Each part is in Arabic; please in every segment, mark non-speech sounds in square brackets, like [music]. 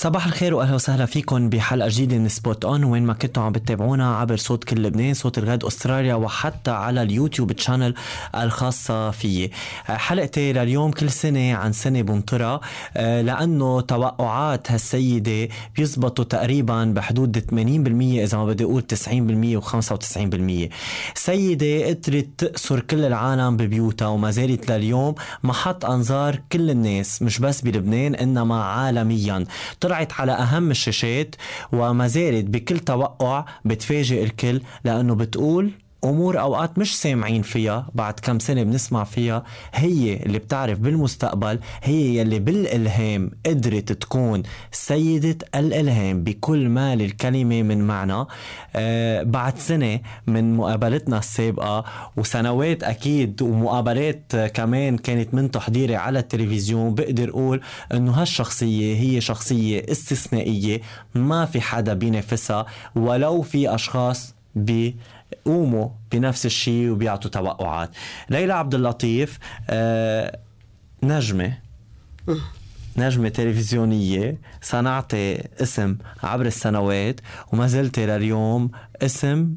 صباح الخير واهلا وسهلا فيكم بحلقه جديده من سبوت اون وين ما كنتوا عم بتتابعونا عبر صوت كل لبنان صوت الغد استراليا وحتى على اليوتيوب تشانل الخاصه فيي آه، حلقتي لليوم كل سنه عن سنه بنطرها آه، لانه توقعات هالسيده بيزبطوا تقريبا بحدود 80% اذا ما بدي اقول 90% و95% سيده قدرت تقصر كل العالم ببيوتها وما زالت لليوم محط انظار كل الناس مش بس بلبنان انما عالميا طلعت على أهم الشاشات وما زالت بكل توقع بتفاجئ الكل لأنه بتقول امور اوقات مش سامعين فيها بعد كم سنه بنسمع فيها هي اللي بتعرف بالمستقبل هي يلي بالالهام قدرت تكون سيده الالهام بكل ما للكلمه من معنى آه بعد سنه من مقابلتنا السابقه وسنوات اكيد ومقابلات كمان كانت من تحضيري على التلفزيون بقدر اقول انه هالشخصيه هي شخصيه استثنائيه ما في حدا بينافسها ولو في اشخاص ب بي قوموا بنفس الشيء وبيعطوا توقعات ليلى عبد اللطيف آه، نجمه نجمة تلفزيونية صنعت اسم عبر السنوات وما زلت لليوم اسم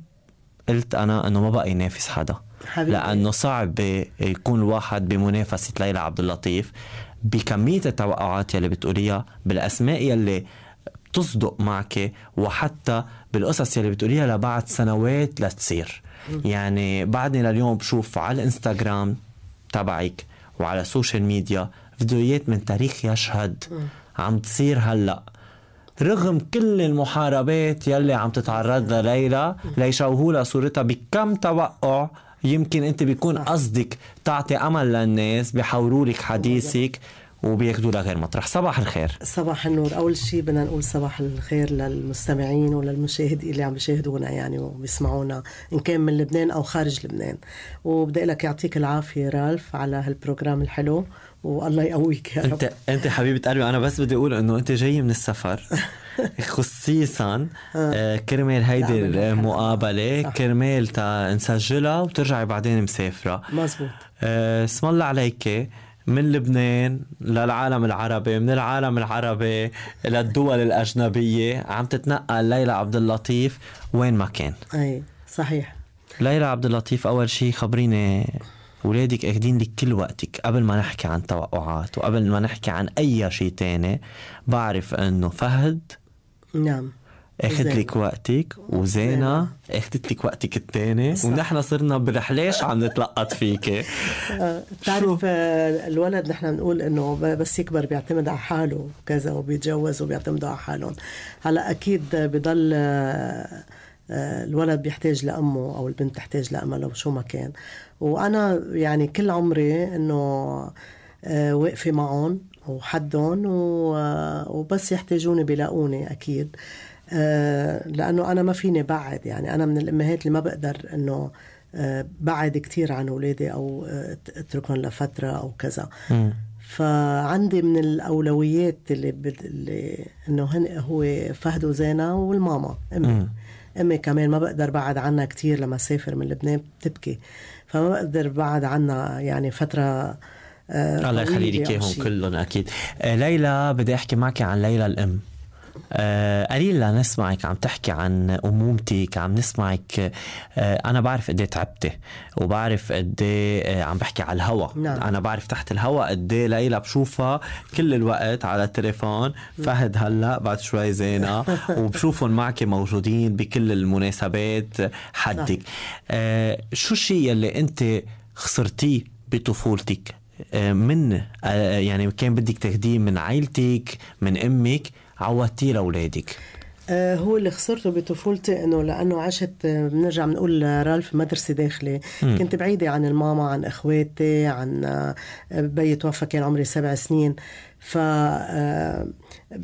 قلت أنا أنه ما بقى ينافس حدا حبيبي. لأنه صعب يكون الواحد بمنافسة ليلى عبد اللطيف بكمية التوقعات يلي بتقوليها بالأسماء يلي بتصدق معك وحتى بالقصص يلي بتقوليها لبعد سنوات لتصير يعني بعدني لليوم بشوف على الانستغرام تبعك وعلى السوشيال ميديا فيديوهات من تاريخ يشهد عم تصير هلأ رغم كل المحاربات يلي عم تتعرض لها ليلى ليشوهوا لها صورتها بكم توقع يمكن انت بيكون قصدك تعطي امل للناس بحوروا لك حديثك لها لغير مطرح صباح الخير صباح النور اول شيء بدنا نقول صباح الخير للمستمعين وللمشاهدين اللي عم يشاهدونا يعني وبيسمعونا ان كان من لبنان او خارج لبنان وبدي لك يعطيك العافيه رالف على هالبروجرام الحلو والله يقويك يا رب انت انت حبيبه قلبي انا بس بدي اقول انه انت جاي من السفر [laughs] خصيصا آه. آه كرمال هيدي المقابله كرمال تا نسجلها وترجعي بعدين مسافره مزبوط آه اسم الله عليكي من لبنان للعالم العربي من العالم العربي للدول الأجنبية عم تتنقل ليلى عبد اللطيف وين ما كان أي صحيح ليلى عبد اللطيف أول شيء خبريني ولادك اخذين لك كل وقتك قبل ما نحكي عن توقعات وقبل ما نحكي عن أي شيء تاني بعرف أنه فهد نعم اخذ لك وقتك وزينه اخذت لك وقتك الثاني ونحن صرنا برحلاش عم نتلقط فيك [laughs] آه، بتعرف آه، الولد نحن بنقول انه بس يكبر بيعتمد على حاله كذا وبيتجوز وبيعتمدوا على حالهم هلا اكيد بضل آه، الولد بيحتاج لامه او البنت تحتاج لامها لو شو ما كان وانا يعني كل عمري انه واقفه معهم وحدهم وبس يحتاجوني بيلاقوني اكيد آه، لانه انا ما فيني بعد يعني انا من الامهات اللي ما بقدر انه آه، بعد كثير عن اولادي او آه، اتركهم لفتره او كذا م. فعندي من الاولويات اللي, بد... اللي انه هن هو فهد وزينه والماما امي م. امي كمان ما بقدر بعد عنها كثير لما سافر من لبنان بتبكي فما بقدر بعد عنها يعني فتره الله يخلي لك اياهم كلهم اكيد ليلى بدي احكي معك عن ليلى الام آه، قليل لنسمعك عم تحكي عن أمومتك عم نسمعك آه، أنا بعرف قد إيه تعبتي وبعرف قد إيه، آه، عم بحكي على الهوا نعم. أنا بعرف تحت الهوا قد إيه ليلى بشوفها كل الوقت على التليفون فهد هلا بعد شوي زينة [laughs] وبشوفهم معك موجودين بكل المناسبات حدك آه شو الشيء يلي أنت خسرتيه بطفولتك من يعني كان بدك تهديه من عائلتك من امك عودتيه لاولادك؟ آه، هو اللي خسرته بطفولتي انه لانه عشت آه، بنرجع بنقول رالف مدرسه داخلي كنت بعيده عن الماما عن اخواتي عن آه، بي توفى كان عمري سبع سنين ف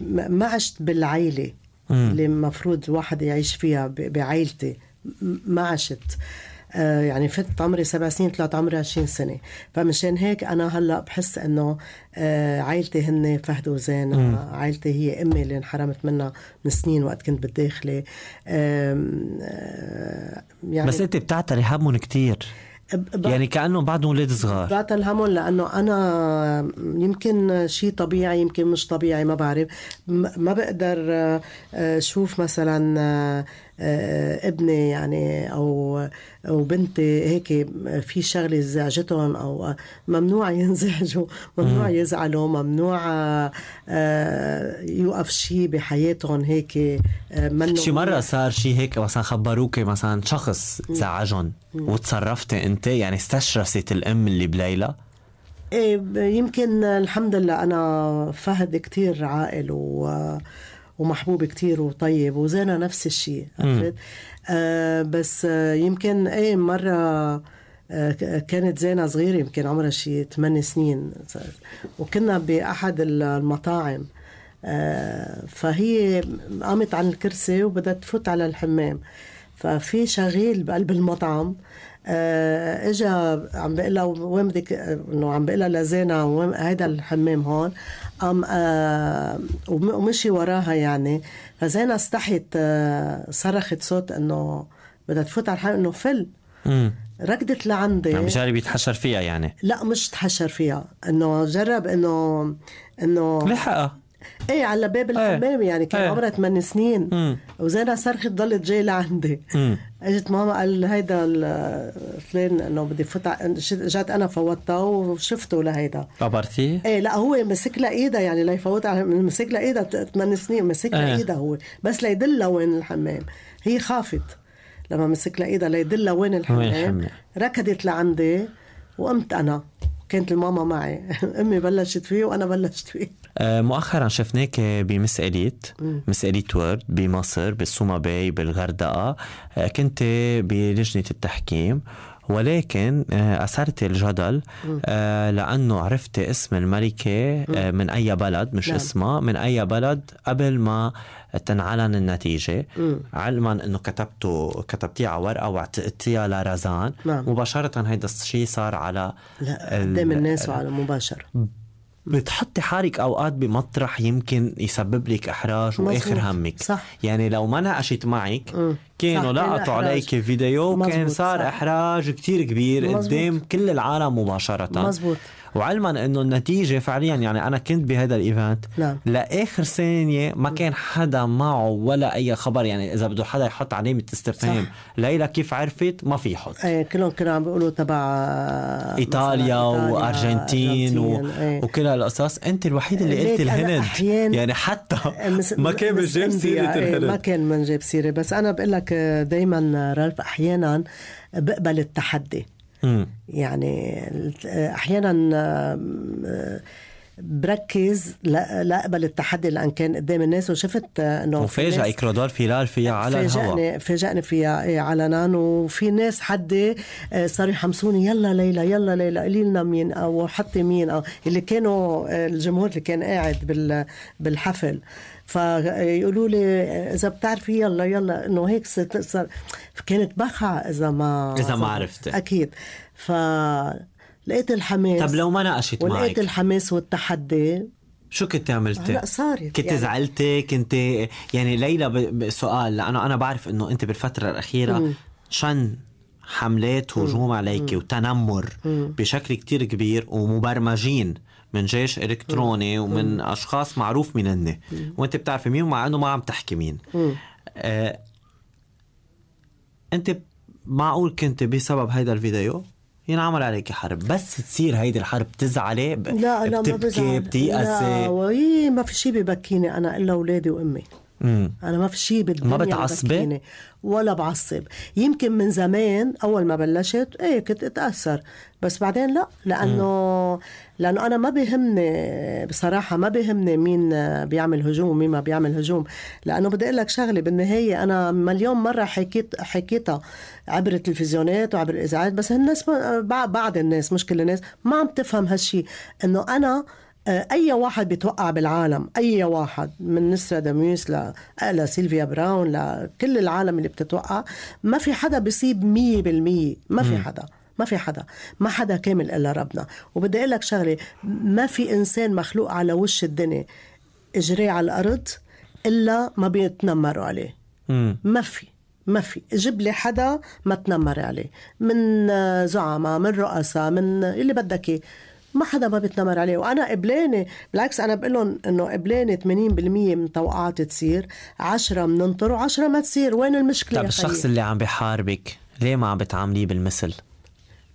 ما عشت بالعيله اللي المفروض الواحد يعيش فيها بعيلتي ما عشت آه، يعني فتت عمري سبع سنين طلعت عمري 20 سنه فمشان هيك انا هلا بحس انه آه، عائلتي هن فهد وزين عائلتي هي امي اللي انحرمت منها من سنين وقت كنت بالداخله آه، يعني بس انت بتعتري همهم كثير يعني كانه بعدهم اولاد صغار بعت همهم لانه انا يمكن شيء طبيعي يمكن مش طبيعي ما بعرف ما بقدر شوف مثلا آه، ابني يعني او او بنتي هيك في شغله زعجتهم او ممنوع [laughs] ينزعجوا ممنوع يزعلوا ممنوع آه، يوقف شيء بحياتهم هيك آه، منه شي مره صار شيء هيك مثلا خبروك مثلا شخص زعجهم وتصرفتي انت يعني استشرست الام اللي بليلى ايه يمكن الحمد لله انا فهد كتير عاقل و ومحبوب كتير وطيب وزينة نفس الشيء عرفت آه بس آه يمكن اي مره آه، كانت زينة صغيرة يمكن عمرها شي 8 سنين وكنا بأحد المطاعم آه، فهي قامت عن الكرسي وبدها تفوت على الحمام ففي شغيل بقلب المطعم آه، اجا عم بقول لها وين بدك انه عم بقول لها لزينه وين هيدا الحمام هون قام آه، ومشي وراها يعني فزينه استحيت آه، صرخت صوت انه بدها تفوت على الحمام انه فل ركضت لعندي عم يعني جرب يتحشر فيها يعني لا مش تحشر فيها انه جرب انه انه لحقها ايه على باب ايه. الحمام يعني كان ايه. عمرها 8 سنين مم. وزينها صرخت ضلت جاي لعندي اجت ماما قال هيدا فلان انه بدي فوت جات انا فوتها وشفته لهيدا خبرتيه؟ ايه لا هو مسك لها ايدها يعني ليفوت مسك لها ايدها 8 سنين مسك لها ايه. ايدها هو بس ليدلها وين الحمام هي خافت لما مسك لها ايدها ليدلها وين الحمام ركضت لعندي وقمت انا كانت الماما معي [laughs] امي بلشت فيه وانا بلشت فيه آه، مؤخرا شفناك بمس اليت ورد بمصر بالسوما باي بالغردقه آه، كنت بلجنه التحكيم ولكن آه، أثرت الجدل آه، لأنه عرفت اسم الملكة آه، من أي بلد مش نعم. اسمها من أي بلد قبل ما تنعلن النتيجة مم. علما أنه كتبته كتبتيه على ورقة واعتقدتيها لرزان نعم. مباشرة هيدا الشيء صار على قدام الناس وعلى مباشر بتحطي حالك اوقات بمطرح يمكن يسبب لك احراج واخر همك صح يعني لو ما ناقشت معك كانوا لقطوا عليك فيديو كان صار صح. احراج كتير كبير مزبوط. قدام كل العالم مباشره مزبوط وعلما انه النتيجه فعليا يعني انا كنت بهذا الايفنت نعم. لاخر ثانيه ما كان حدا معه ولا اي خبر يعني اذا بده حدا يحط علامه استفهام ليلى كيف عرفت ما في يحط ايه كلهم كانوا عم بيقولوا تبع ايطاليا وارجنتين و... ايه. وكل هالقصص انت الوحيد اللي قلت الهند يعني حتى [laughs] إيه، ما كان من جاب سيره إيه، الهند ما كان من جاب سيره بس انا بقول لك آه، دائما آه، رالف احيانا بقبل التحدي يعني احيانا بركز لاقبل التحدي اللي كان قدام الناس وشفت آه، انه وفاجئك في رادار فيلال فيها على الهواء فاجئني فيها آه، علنا وفي ناس حدي آه، صاروا يحمسوني يلا ليلى يلا ليلى قولي لنا مين او حطي مين او اللي كانوا الجمهور اللي كان قاعد بالحفل فيقولوا لي اذا بتعرفي يلا يلا انه هيك ستقصر كانت بخعة اذا ما اذا ما عرفتي اكيد ف لقيت الحماس طب لو ما ناقشت معك ولقيت الحماس والتحدي شو كنت عملتي؟ هلا صارت يعني. كنت يعني. زعلتي كنت يعني ليلى سؤال لانه انا بعرف انه انت بالفتره الاخيره شن حملات هجوم عليك وتنمر بشكل كتير كبير ومبرمجين من جيش الكتروني ومن اشخاص معروف مننا وانت بتعرفي مين مع انه ما عم تحكي مين آه انت معقول كنت بسبب هيدا الفيديو ينعمل عليك حرب بس تصير هيدي الحرب تزعلي ب... لا لا ما بزعل بتيأسي لا ما في شيء ببكيني انا الا اولادي وامي مم. انا ما في شيء بالدنيا ما بتعصبي ولا بعصب يمكن من زمان اول ما بلشت ايه كنت اتاثر بس بعدين لا لانه مم. لانه انا ما بهمني بصراحه ما بهمني مين بيعمل هجوم ومين ما بيعمل هجوم لانه بدي اقول لك شغله بالنهايه انا مليون مره حكيت حكيتها عبر التلفزيونات وعبر الاذاعات بس الناس بعض الناس مش كل الناس ما عم تفهم هالشيء انه انا آه، اي واحد بيتوقع بالعالم اي واحد من نسرة دميس ل... آه، لسيلفيا براون لكل العالم اللي بتتوقع ما في حدا بيصيب مية بالمية ما في حدا ما في حدا ما حدا كامل الا ربنا وبدي اقول لك شغله ما في انسان مخلوق على وش الدنيا اجريه على الارض الا ما بيتنمروا عليه ما في ما في جيب لي حدا ما تنمر عليه من آه، زعماء من رؤساء من اللي بدك اياه ما حدا ما بيتنمر عليه وانا قبلانه بالعكس انا بقول لهم انه قبلانه 80% من توقعاتي تصير 10 بننطر و10 ما تصير وين المشكله طيب الشخص اللي عم بحاربك ليه ما عم بتعامليه بالمثل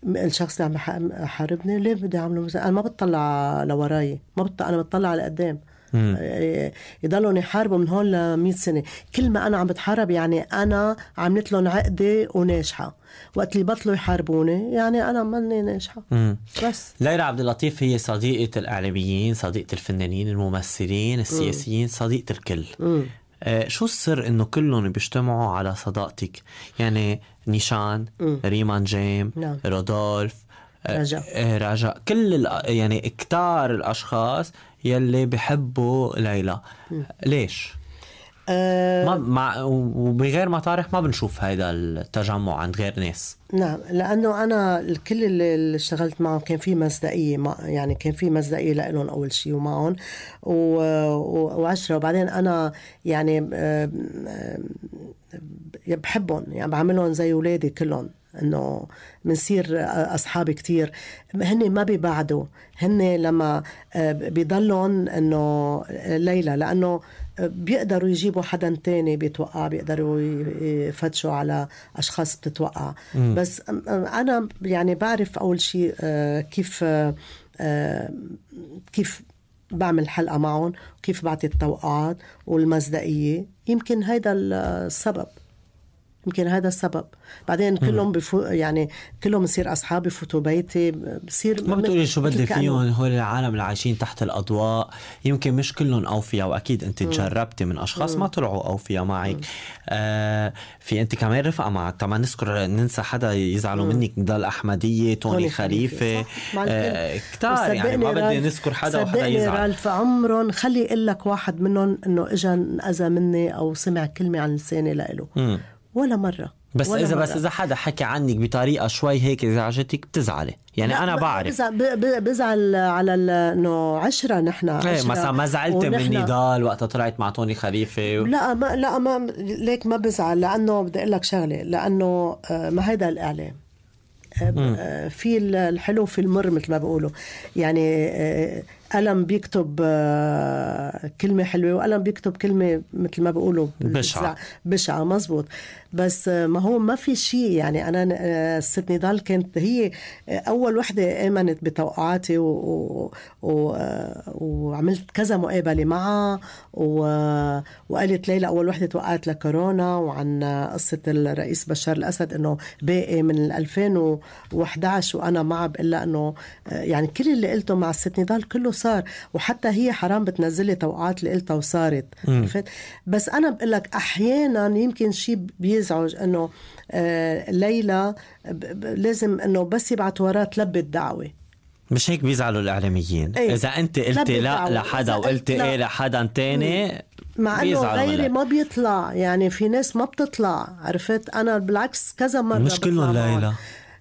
الشخص اللي عم بحاربني ليه بدي اعمله مثل انا ما بتطلع لوراي ما بتطلع انا بتطلع لقدام إيه، يضلوا يحاربوا من هون ل 100 سنه كل ما انا عم بتحارب يعني انا عملت لهم عقده وناجحه وقت اللي بطلوا يحاربوني يعني انا ماني ناجحه بس ليلى عبد اللطيف هي صديقه الاعلاميين صديقه الفنانين الممثلين السياسيين صديقه الكل مم. آه شو السر انه كلهم بيجتمعوا على صداقتك يعني نيشان ريمان جيم نعم. رودولف رجاء آه، رجاء آه، كل يعني كتار الاشخاص يلي بحبوا ليلى ليش؟ أه ما مع وبغير مطارح ما بنشوف هيدا التجمع عند غير ناس نعم لانه انا الكل اللي اشتغلت معهم كان في مصداقيه يعني كان في مصداقيه لهم اول شيء ومعهم وعشره وبعدين انا يعني آه، آه، بحبهم يعني بعملهم زي اولادي كلهم انه بنصير اصحاب كثير هن ما بيبعدوا هن لما آه، بيضلهم انه آه، ليلى لانه آه، بيقدروا يجيبوا حدا تاني بيتوقع بيقدروا يفتشوا على اشخاص بتتوقع م. بس انا يعني بعرف اول شيء كيف كيف بعمل حلقه معهم وكيف بعطي التوقعات والمصداقيه يمكن هيدا السبب يمكن هذا السبب بعدين كلهم بفو يعني كلهم بصير اصحابي بفوتوا بيتي بصير ما بتقولي شو بدي فيهم هول العالم اللي عايشين تحت الاضواء يمكن مش كلهم اوفياء واكيد انت تجربتي من اشخاص ما طلعوا اوفياء معك آه في انت كمان رفقه مع طبعا نذكر ننسى حدا يزعلوا منك ضل احمديه توني خليفه آه كتار يعني ما بدي نذكر حدا وحدا يزعل رالف عمرهم خلي اقول لك واحد منهم انه اجى انأذى مني او سمع كلمه عن لساني لإله ولا مرة بس ولا اذا مرة. بس اذا حدا حكى عنك بطريقه شوي هيك ازعجتك بتزعلي يعني انا بعرف بزعل على انه عشرة نحن ايه مثلا ما زعلت من نضال وقتها طلعت مع توني خليفه و... لا ما لا ما ليك ما بزعل لانه بدي اقول لك شغله لانه آه، ما هيدا الاعلام آه، آه، في الحلو في المر مثل ما بقولوا يعني قلم بيكتب آه، كلمة حلوة وقلم بيكتب كلمة مثل ما بيقولوا بشعة بشعة مزبوط بس آه، ما هو ما في شيء يعني أنا الست آه، نضال كانت هي أول وحدة آمنت بتوقعاتي و... و... و... وعملت كذا مقابلة معها و... وقالت ليلى أول وحدة توقعت لكورونا وعن قصة الرئيس بشار الأسد إنه باقي من 2011 وأنا معه بقول لها إنه يعني كل اللي قلته مع الست نضال كله صار وحتى هي حرام بتنزلي توقعات اللي قلتها وصارت عرفت بس انا بقول لك احيانا يمكن شيء بيزعج انه آه، ليلى لازم انه بس يبعت وراه تلبي الدعوه مش هيك بيزعلوا الاعلاميين ايه؟ اذا انت قلتي لا لحدا وقلتي ايه لحدا تاني مع انه غيري ما بيطلع يعني في ناس ما بتطلع عرفت انا بالعكس كذا مره مش كلهم ليلى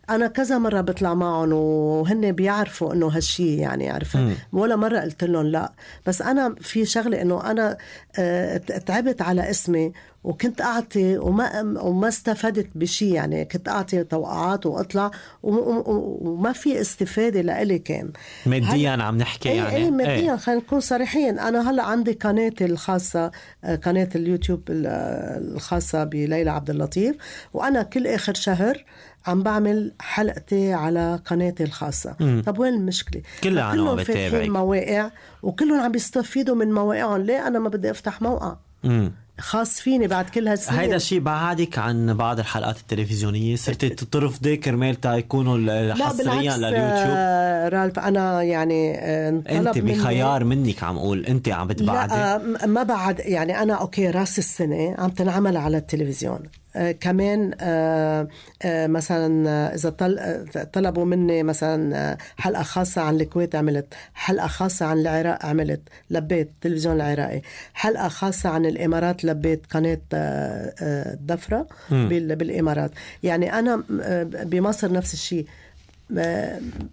انا كذا مره بطلع معهم وهن بيعرفوا انه هالشيء يعني عرفت ولا مره قلت لهم لا بس انا في شغله انه انا آه، تعبت على اسمي وكنت اعطي وما وما استفدت بشيء يعني كنت اعطي توقعات واطلع وما في استفاده لإلي كان ماديا هل... عم نحكي أي يعني اي ماديا أي. خلينا نكون صريحين انا هلا عندي قناتي الخاصه آه، قناه اليوتيوب الخاصه بليلى عبد اللطيف وانا كل اخر شهر عم بعمل حلقتي على قناتي الخاصه مم. طب وين المشكله كلها عنهم عم بتابعك مواقع وكلهم عم بيستفيدوا من مواقعهم ليه انا ما بدي افتح موقع مم. خاص فيني بعد كل هالسنين هيدا الشيء بعدك عن بعض الحلقات التلفزيونيه صرتي [laughs] ترفضي كرمال تا يكونوا حصريا لليوتيوب آه، رالف انا يعني آه، انت بخيار مني منك عم اقول انت عم بتبعدي لا آه، ما بعد يعني انا اوكي راس السنه عم تنعمل على التلفزيون آه كمان آه آه مثلا اذا طل... طلبوا مني مثلا حلقه خاصه عن الكويت عملت حلقه خاصه عن العراق عملت لبيت التلفزيون العراقي حلقه خاصه عن الامارات لبيت قناة الدفرة آه، آه، بالإمارات يعني أنا آه، بمصر نفس الشيء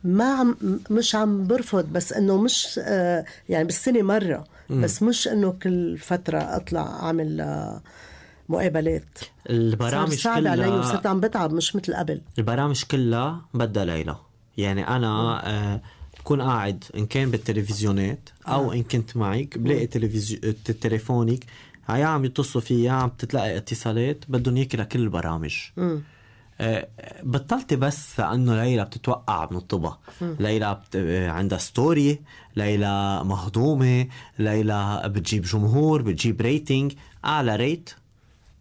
ما عم مش عم برفض بس انه مش يعني بالسنه مره بس مش انه كل فتره اطلع اعمل مقابلات البرامج صار كلها علي وصرت عم بتعب مش مثل قبل البرامج كلها بدها ليلى يعني انا بكون قاعد ان كان بالتلفزيونات او ان كنت معك بلاقي تلفزيون تليفونك يا عم يتصلوا فيه يا عم تتلقى اتصالات بدهم اياك لكل البرامج أه بطلتي بس انه ليلى بتتوقع من الطبا ليلى بت... آه، عندها ستوري ليلى مهضومه ليلى بتجيب جمهور بتجيب ريتنج اعلى ريت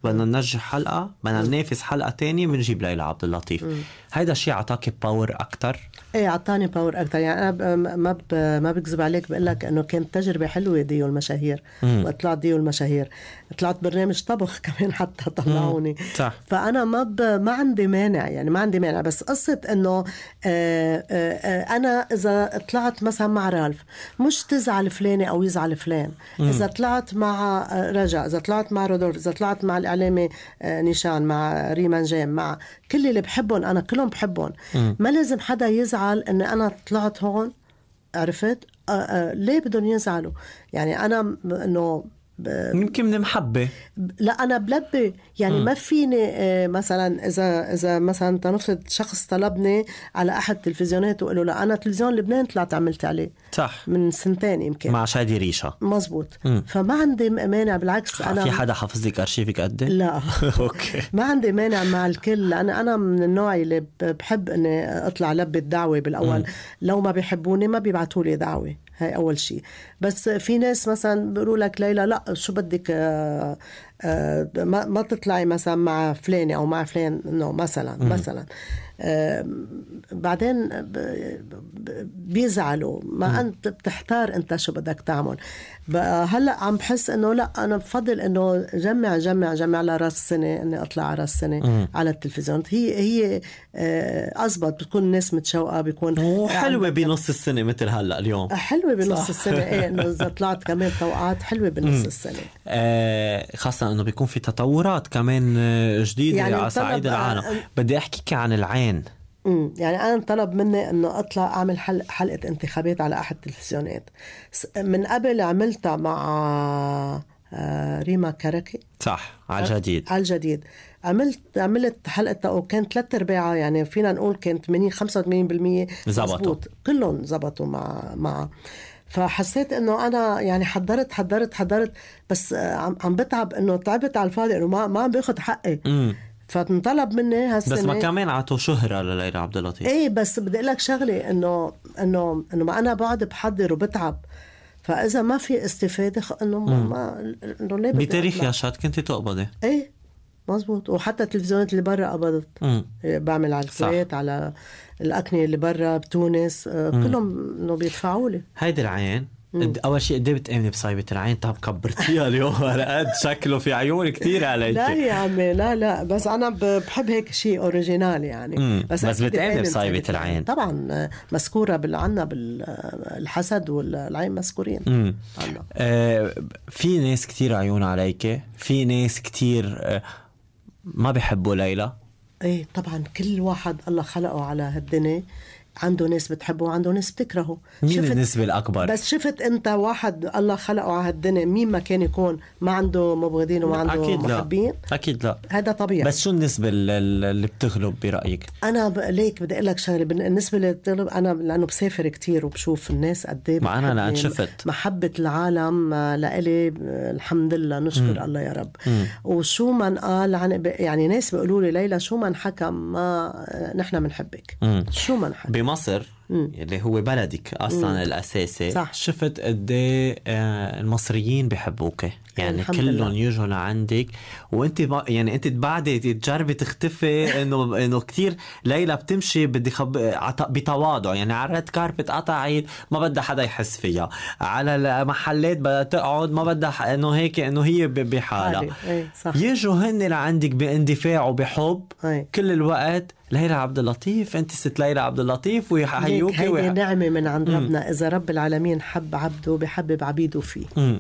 بدنا ننجح حلقه بدنا ننافس حلقه تانية بنجيب ليلى عبد اللطيف هيدا الشيء اعطاك باور اكثر ايه اعطاني باور اكثر يعني انا ما ب... ما بكذب عليك بقول لك انه كانت تجربه حلوه ديو المشاهير وطلعت ديو المشاهير طلعت برنامج طبخ [laughs] كمان حتى طلعوني صح فانا ما ب... ما عندي مانع يعني ما عندي مانع بس قصه انه آه، آه، انا اذا طلعت مثلا مع رالف مش تزعل فلانه او يزعل فلان اذا طلعت مع آه، رجا اذا طلعت مع رودولف اذا طلعت مع الاعلامي آه، نيشان مع ريمان جيم مع كل اللي بحبهم انا كلهم بحبهم ما لازم حدا يزعل اني انا طلعت هون عرفت آه، آه، ليه بدهم يزعلوا يعني انا انه يمكن من محبه لا انا بلبي يعني م. ما فيني آه، مثلا اذا اذا مثلا تنفرض شخص طلبني على احد تلفزيونات وقال له لا انا تلفزيون لبنان طلعت عملت عليه صح من سنتين يمكن مع شادي ريشه مزبوط م. فما عندي مانع بالعكس انا في حدا حافظ لك ارشيفك قد إيه؟ لا [laughs] اوكي ما عندي مانع مع الكل انا انا من النوع اللي بحب اني اطلع لبي الدعوه بالاول م. لو ما بيحبوني ما بيبعتوا لي دعوه هاي أول شيء بس في ناس مثلا بيقولوا لك ليلى لا شو بدك آه، آه، ما ما تطلعي مثلا مع فلانه او مع فلان انه مثلا م. مثلا آه، بعدين بيزعلوا ما انت بتحتار انت شو بدك تعمل هلا عم بحس انه لا انا بفضل انه جمع جمع جمع على راس السنه اني اطلع على راس السنه على التلفزيون هي هي آه، ازبط بتكون الناس متشوقه بيكون يعني حلوه بنص السنه مثل هلا اليوم حلوه بنص السنه ايه انه [laughs] اذا طلعت كمان توقعات حلوه بنص السنه خاصه انه بيكون في تطورات كمان آه، جديده يعني على صعيد العالم آه، آه، بدي احكيك عن العين امم يعني انا انطلب مني انه اطلع اعمل حلق حلقه انتخابات على احد التلفزيونات من قبل عملتها مع ريما كركي صح على الجديد على الجديد عملت عملت حلقه وكان ثلاث ارباعها يعني فينا نقول كان 80 85% زبطوا كلهم زبطوا مع مع فحسيت انه انا يعني حضرت حضرت حضرت بس آه، عم عم بتعب انه تعبت على الفاضي انه ما ما عم باخذ حقي مم. فانطلب مني هالسنه بس ما كمان عطوا شهره لليلى عبد اللطيف ايه بس بدي اقول لك شغله انه انه انه ما انا بقعد بحضر وبتعب فاذا ما في استفاده انه ما, انه ليه بتاريخ يا شات كنت تقبضي ايه مزبوط وحتى التلفزيونات اللي برا قبضت إيه، بعمل على الكويت على الاكنه اللي برا بتونس آه، كلهم انه بيدفعوا لي هيدي العين اول شيء قد بتامني بصايبه العين طب كبرتيها اليوم [laughs] على قد شكله في عيون كثير عليك لا يا عمي لا لا بس انا بحب هيك شيء اوريجينال يعني مم. بس بس بتامني بصايبه العين طبعا مسكوره بال... عنا بالحسد والعين مسكورين مم. آه في ناس كثير عيون عليك في ناس كثير آه ما بحبوا ليلى ايه طبعا كل واحد الله خلقه على هالدنيا عنده ناس بتحبه وعنده ناس بتكرهه مين شفت النسبة الأكبر؟ بس شفت أنت واحد الله خلقه على هالدنيا مين ما كان يكون ما عنده مبغضين وما عنده أكيد محبين لا. أكيد لا هذا طبيعي بس شو النسبة اللي بتغلب برأيك؟ أنا ب... ليك بدي أقول لك شغلة بالنسبة اللي بتغلب أنا لأنه بسافر كتير وبشوف الناس قد إيه معنا لأن شفت محبة العالم آه، لإلي آه، الحمد لله نشكر م. الله يا رب م. وشو ما قال عن يعني ناس بيقولوا لي ليلى شو ما حكى ما آه، نحن بنحبك شو ما حكى بمصر اللي هو بلدك اصلا مم. الاساسي صح. شفت قد إيه، آه، المصريين بحبوك يعني, يعني كلهم يجوا لعندك وانت يعني انت بعدي تجربي تختفي [laughs] انه انه كثير ليلى بتمشي بدي خب... بتواضع يعني على الريد كاربت قطعت ما بدها حدا يحس فيها على المحلات بدها تقعد ما بدها انه هيك انه هي بحالها إيه، يجوا هن لعندك باندفاع وبحب أي. كل الوقت ليلى عبد اللطيف انت ست ليلى عبد اللطيف ويحيوكي هيدي ويح... نعمه من عند ربنا اذا رب العالمين حب عبده بحبب عبيده فيه م.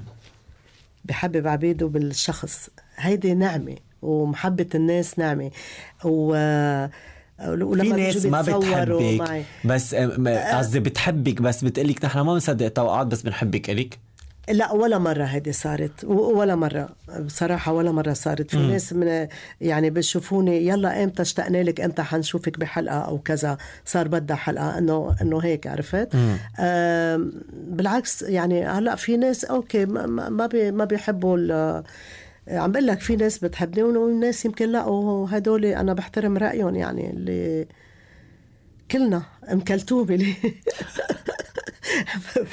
بحبب عبيده بالشخص هيدي نعمة ومحبة الناس نعمة و ولما في ناس ما بتحبك بس آه. قصدي بتحبك بس بتقلك نحن ما بنصدق توقعات بس بنحبك الك لا ولا مرة هذه صارت ولا مرة بصراحة ولا مرة صارت في م. ناس من يعني بشوفوني يلا امتى اشتقنا لك امتى حنشوفك بحلقة او كذا صار بدها حلقة انه انه هيك عرفت بالعكس يعني هلا في ناس اوكي ما ما, بي ما بيحبوا عم بقول لك في ناس بتحبني وناس يمكن لا وهدول انا بحترم رايهم يعني اللي كلنا مكلتوبه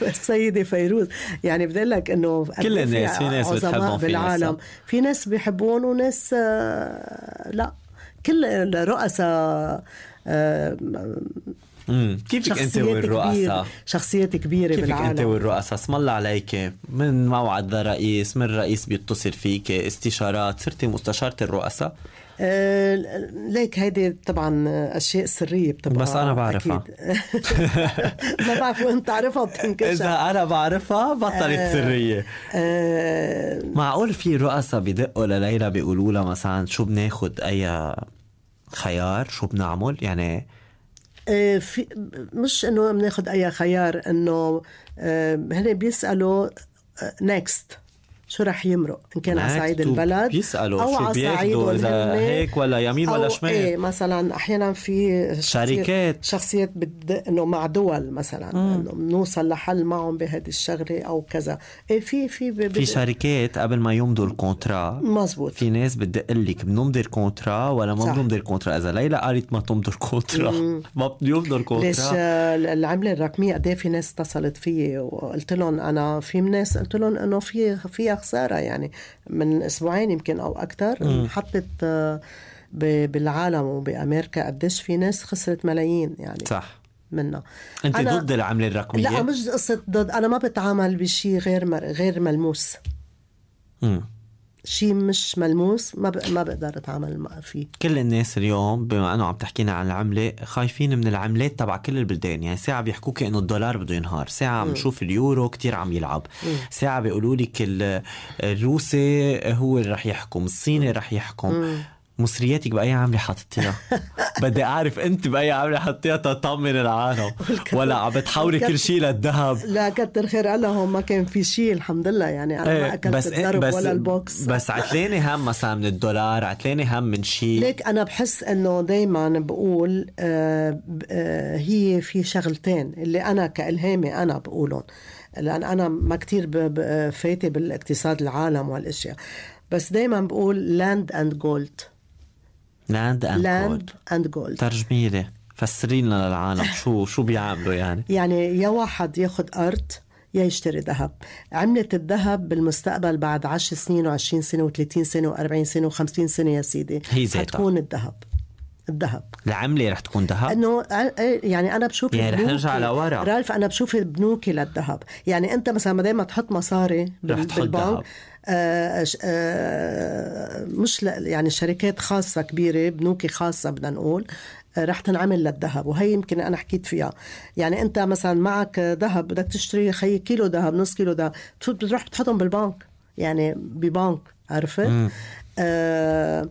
السيده [laughs] فيروز يعني بدي اقول لك انه كل الناس في ناس بتحبهم بالعالم في ناس بيحبون وناس آه، لا كل الرؤساء امم كيفك انت والرؤساء شخصيات كبيره كيفك بالعالم كيفك انت والرؤساء اسم الله عليك من موعد لرئيس من رئيس بيتصل فيك استشارات صرتي مستشاره الرؤساء آه، ليك هيدي طبعا اشياء سريه بتبقى بس انا بعرفها [laughs] ما بعرف وين بتعرفها بتنكشف اذا انا بعرفها بطلت آه، سريه آه. معقول في رؤساء بدقوا لليلى بيقولوا لها مثلا شو بناخد اي خيار شو بنعمل يعني في مش انه بناخد اي خيار انه هن بيسالوا نيكست شو رح يمرق ان كان على صعيد البلد بيسالوا او على صعيد اذا هيك ولا يمين ولا شمال ايه مثلا احيانا في شركات شخصيات بدق انه مع دول مثلا انه بنوصل لحل معهم بهذه الشغله او كذا ايه في في في شركات قبل ما يمضوا الكونترا مزبوط في ناس بتدق لك بنمضي الكونترا ولا ما بنمضي الكونترا اذا ليلى قالت ما تمضوا الكونترا [laughs] ما بيمضوا الكونترا ليش آه، العمله الرقميه قد إيه في ناس اتصلت فيي وقلت لهم انا في ناس قلت لهم انه في فيها خساره يعني من اسبوعين يمكن او اكثر حطت آه، بالعالم وبامريكا قديش في ناس خسرت ملايين يعني صح منها انت أنا ضد العمله الرقميه لا مش قصه ضد انا ما بتعامل بشيء غير غير ملموس شيء مش ملموس ما ب... ما بقدر اتعامل فيه كل الناس اليوم بما انه عم تحكينا عن العمله خايفين من العملات تبع كل البلدان يعني ساعه بيحكوك انه الدولار بده ينهار ساعه عم نشوف اليورو كتير عم يلعب م. ساعه بيقولوا لك الروسي هو اللي رح يحكم الصيني رح يحكم م. مصرياتك باي عمله حاطتيها [laughs] بدي اعرف انت باي عمله حاطتيها تطمن العالم ولا عم بتحولي كل شيء للذهب لا كتر خير الله هون ما كان في شيء الحمد لله يعني انا إيه، ما اكلت بس إيه، الدرب بس ولا البوكس بس عتليني هم مثلا من الدولار عتليني هم من شيء ليك انا بحس انه دائما بقول آه آه هي في شغلتين اللي انا كالهامي انا بقولهم لان انا ما كتير فايته بالاقتصاد العالم والاشياء بس دائما بقول لاند اند جولد لاند اند لاند اند جولد ترجميلي فسري لنا للعالم شو شو بيعملوا يعني يعني يا واحد ياخذ ارض يا يشتري ذهب عملة الذهب بالمستقبل بعد 10 سنين و20 سنة و30 سنة و40 سنة و50 سنة يا سيدي هي زيتها. الذهب الذهب العمله رح تكون ذهب انه آه، آه، يعني انا بشوف يعني رح نرجع لورا رالف انا بشوف بنوكي للذهب يعني انت مثلا ما دائما تحط مصاري رح تحط بالبنك آه آه مش يعني شركات خاصة كبيرة بنوك خاصة بدنا نقول آه، رح تنعمل للذهب وهي يمكن انا حكيت فيها يعني انت مثلا معك ذهب بدك تشتري خي كيلو ذهب نص كيلو ذهب بتروح بتحطهم بالبنك يعني ببنك عرفت آه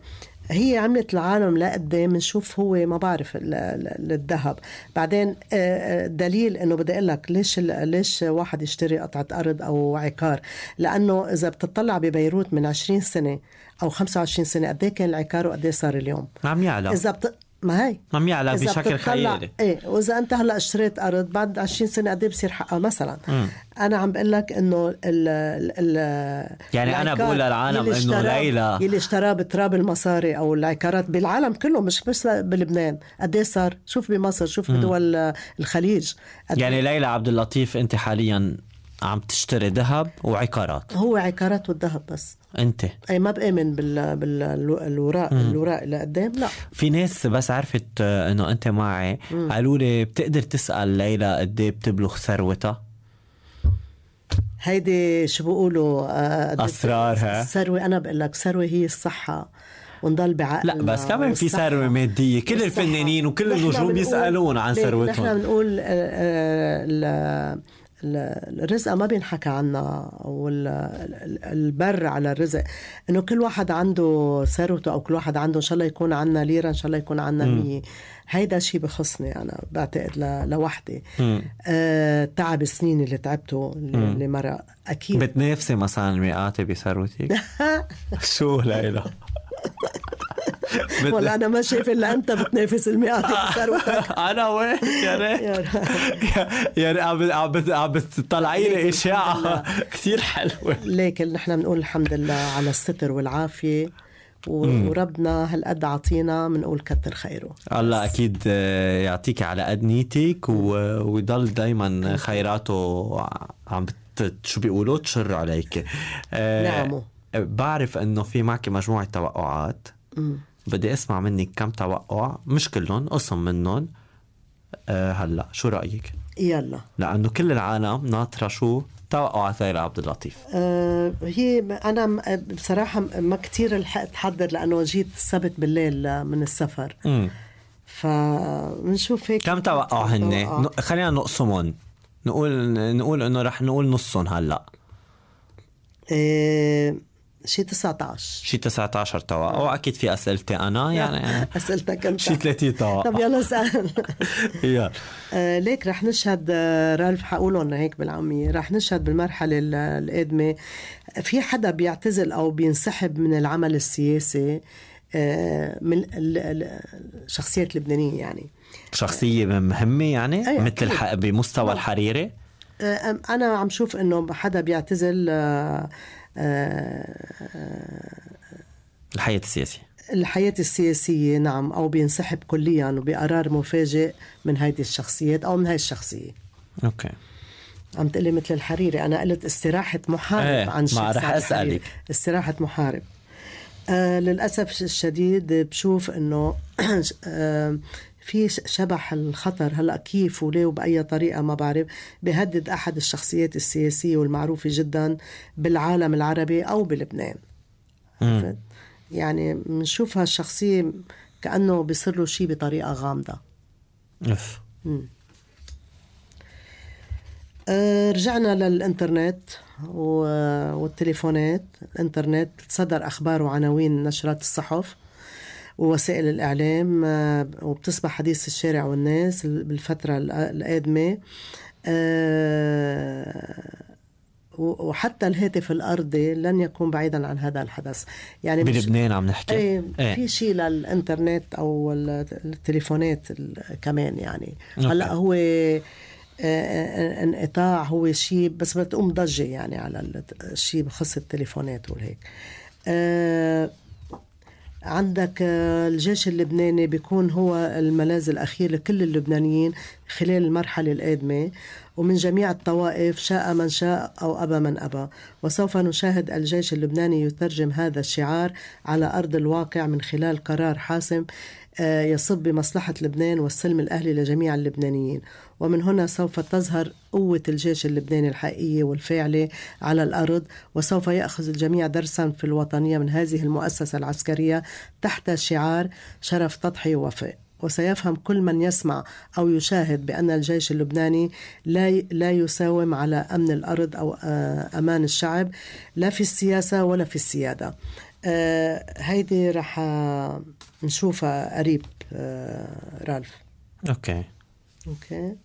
هي عملت العالم لقدام نشوف هو ما بعرف الذهب بعدين آه، آه، دليل انه بدي اقول لك ليش ليش واحد يشتري قطعه ارض او عقار لانه اذا بتطلع ببيروت من 20 سنه او 25 سنه قد إيه كان العقار وقد إيه صار اليوم عم يعلى اذا بت... ما هي ما ميعلى بشكل خيالي ايه واذا انت هلا اشتريت ارض بعد 20 سنه قد إيه بصير حقها مثلا م. انا عم بقول لك انه ال ال يعني انا بقول للعالم انه ليلى يلي اشتراه بتراب المصاري او العقارات بالعالم كله مش بس بلبنان قد إيه صار شوف بمصر شوف بدول الخليج يعني إيه؟ ليلى عبد اللطيف انت حاليا عم تشتري ذهب وعقارات هو عقارات والذهب بس انت اي ما بامن بال بالوراق الوراق لقدام لا في ناس بس عرفت آه، انه انت معي قالوا لي بتقدر تسال ليلى قد ايه بتبلغ ثروتها هيدي شو بيقولوا آه، إيه اسرارها الثروه انا بقول لك الثروه هي الصحه ونضل بعقل لا بس كمان في ثروه ماديه كل الفنانين وكل النجوم بيسالون عن ثروتهم نحن بنقول آه، الرزق ما بينحكى عنا والبر على الرزق انه كل واحد عنده ثروته او كل واحد عنده ان شاء الله يكون عنا ليره ان شاء الله يكون عنا 100 هيدا شيء بخصني انا بعتقد لوحدي آه تعب السنين اللي تعبته اللي مرق اكيد بتنافسي مثلا رئاتي بثروتك [laughs] شو ليلى ولا انا ما شايف الا انت بتنافس ال 100 [laughs] انا وين يا يعني يا عم عم عم بتطلعي لي اشاعه كثير حلوه لكن نحن بنقول الحمد لله على الستر والعافيه وربنا هالقد عطينا بنقول كتر خيره الله اكيد آه، يعطيك على قد نيتك ويضل دائما خيراته عم شو بيقولوا تشر عليك آه نعمه بعرف انه في معك مجموعه توقعات بدي اسمع منك كم توقع مش كلهم قسم منهم أه هلا شو رايك يلا لانه كل العالم ناطره شو توقع ثايرة عبد اللطيف أه هي انا بصراحه ما كثير لحقت احضر لانه جيت السبت بالليل من السفر امم فبنشوف هيك كم توقع هن خلينا نقسمهم نقول نقول انه رح نقول نصهم هلا إيه شي 19 شي 19 توقع اكيد في اسئلتي انا يعني اسئلتك انت شي 30 توقع طب يلا سأل [laughs] يلا آه، ليك رح نشهد آه، رالف حقولهم هيك بالعاميه رح نشهد بالمرحله القادمه في حدا بيعتزل او بينسحب من العمل السياسي آه، من الشخصيات اللبنانيه يعني شخصيه مهمه يعني مثل الح... بمستوى الحريري انا عم شوف انه حدا بيعتزل آه الحياة السياسية الحياة السياسية نعم أو بينسحب كليا وبقرار مفاجئ من هذه الشخصيات أو من هاي الشخصية أوكي عم تقلي مثل الحريري أنا قلت استراحة محارب ايه عن ما رح أسألك استراحة محارب آه للأسف الشديد بشوف أنه [clears throat] آه في شبح الخطر هلا كيف وليه وبأي طريقة ما بعرف بهدد أحد الشخصيات السياسية والمعروفة جدا بالعالم العربي أو بلبنان يعني بنشوف هالشخصية كأنه بيصير له شيء بطريقة غامضة اف أه رجعنا للإنترنت والتليفونات الإنترنت تصدر أخبار وعناوين نشرات الصحف ووسائل الإعلام آه، وبتصبح حديث الشارع والناس بالفترة القادمة آه، وحتى الهاتف الارضي لن يكون بعيدا عن هذا الحدث يعني بلبنان عم نحكي ايه ايه. في شيء للانترنت او التليفونات كمان يعني هلا هو آه، انقطاع هو شيء بس بتقوم ضجه يعني على الشيء بخص التليفونات والهيك اه عندك آه، الجيش اللبناني بيكون هو الملاذ الأخير لكل اللبنانيين خلال المرحلة القادمة ومن جميع الطوائف شاء من شاء أو أبى من أبى وسوف نشاهد الجيش اللبناني يترجم هذا الشعار على أرض الواقع من خلال قرار حاسم آه، يصب بمصلحة لبنان والسلم الأهلي لجميع اللبنانيين ومن هنا سوف تظهر قوة الجيش اللبناني الحقيقية والفاعلة على الأرض وسوف يأخذ الجميع درسا في الوطنية من هذه المؤسسة العسكرية تحت شعار شرف تضحية ووفاء وسيفهم كل من يسمع أو يشاهد بأن الجيش اللبناني لا لا يساوم على أمن الأرض أو آه، أمان الشعب لا في السياسة ولا في السيادة آه، هيدي رح نشوفها قريب آه، رالف اوكي اوكي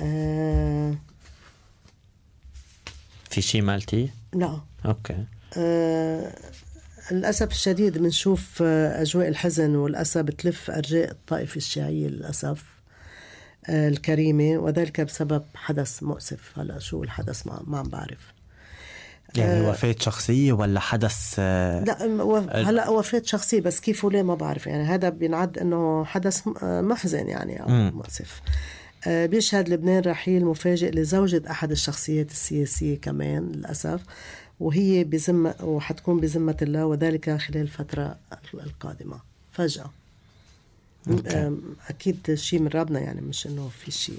آه، في شيء مالتي؟ لا اوكي للأسف الشديد بنشوف أجواء الحزن والأسى بتلف أرجاء الطائفة الشيعية للأسف الكريمة وذلك بسبب حدث مؤسف هلا شو الحدث ما, ما عم بعرف يعني آه وفاة شخصية ولا حدث آه لا و... هلا وفاة شخصية بس كيف وليه ما بعرف يعني هذا بينعد انه حدث آه، محزن يعني او مؤسف آه بيشهد لبنان رحيل مفاجئ لزوجة أحد الشخصيات السياسية كمان للأسف وهي بزمة وحتكون بذمة الله وذلك خلال الفترة القادمة فجأة أكيد شيء من ربنا يعني مش إنه في شيء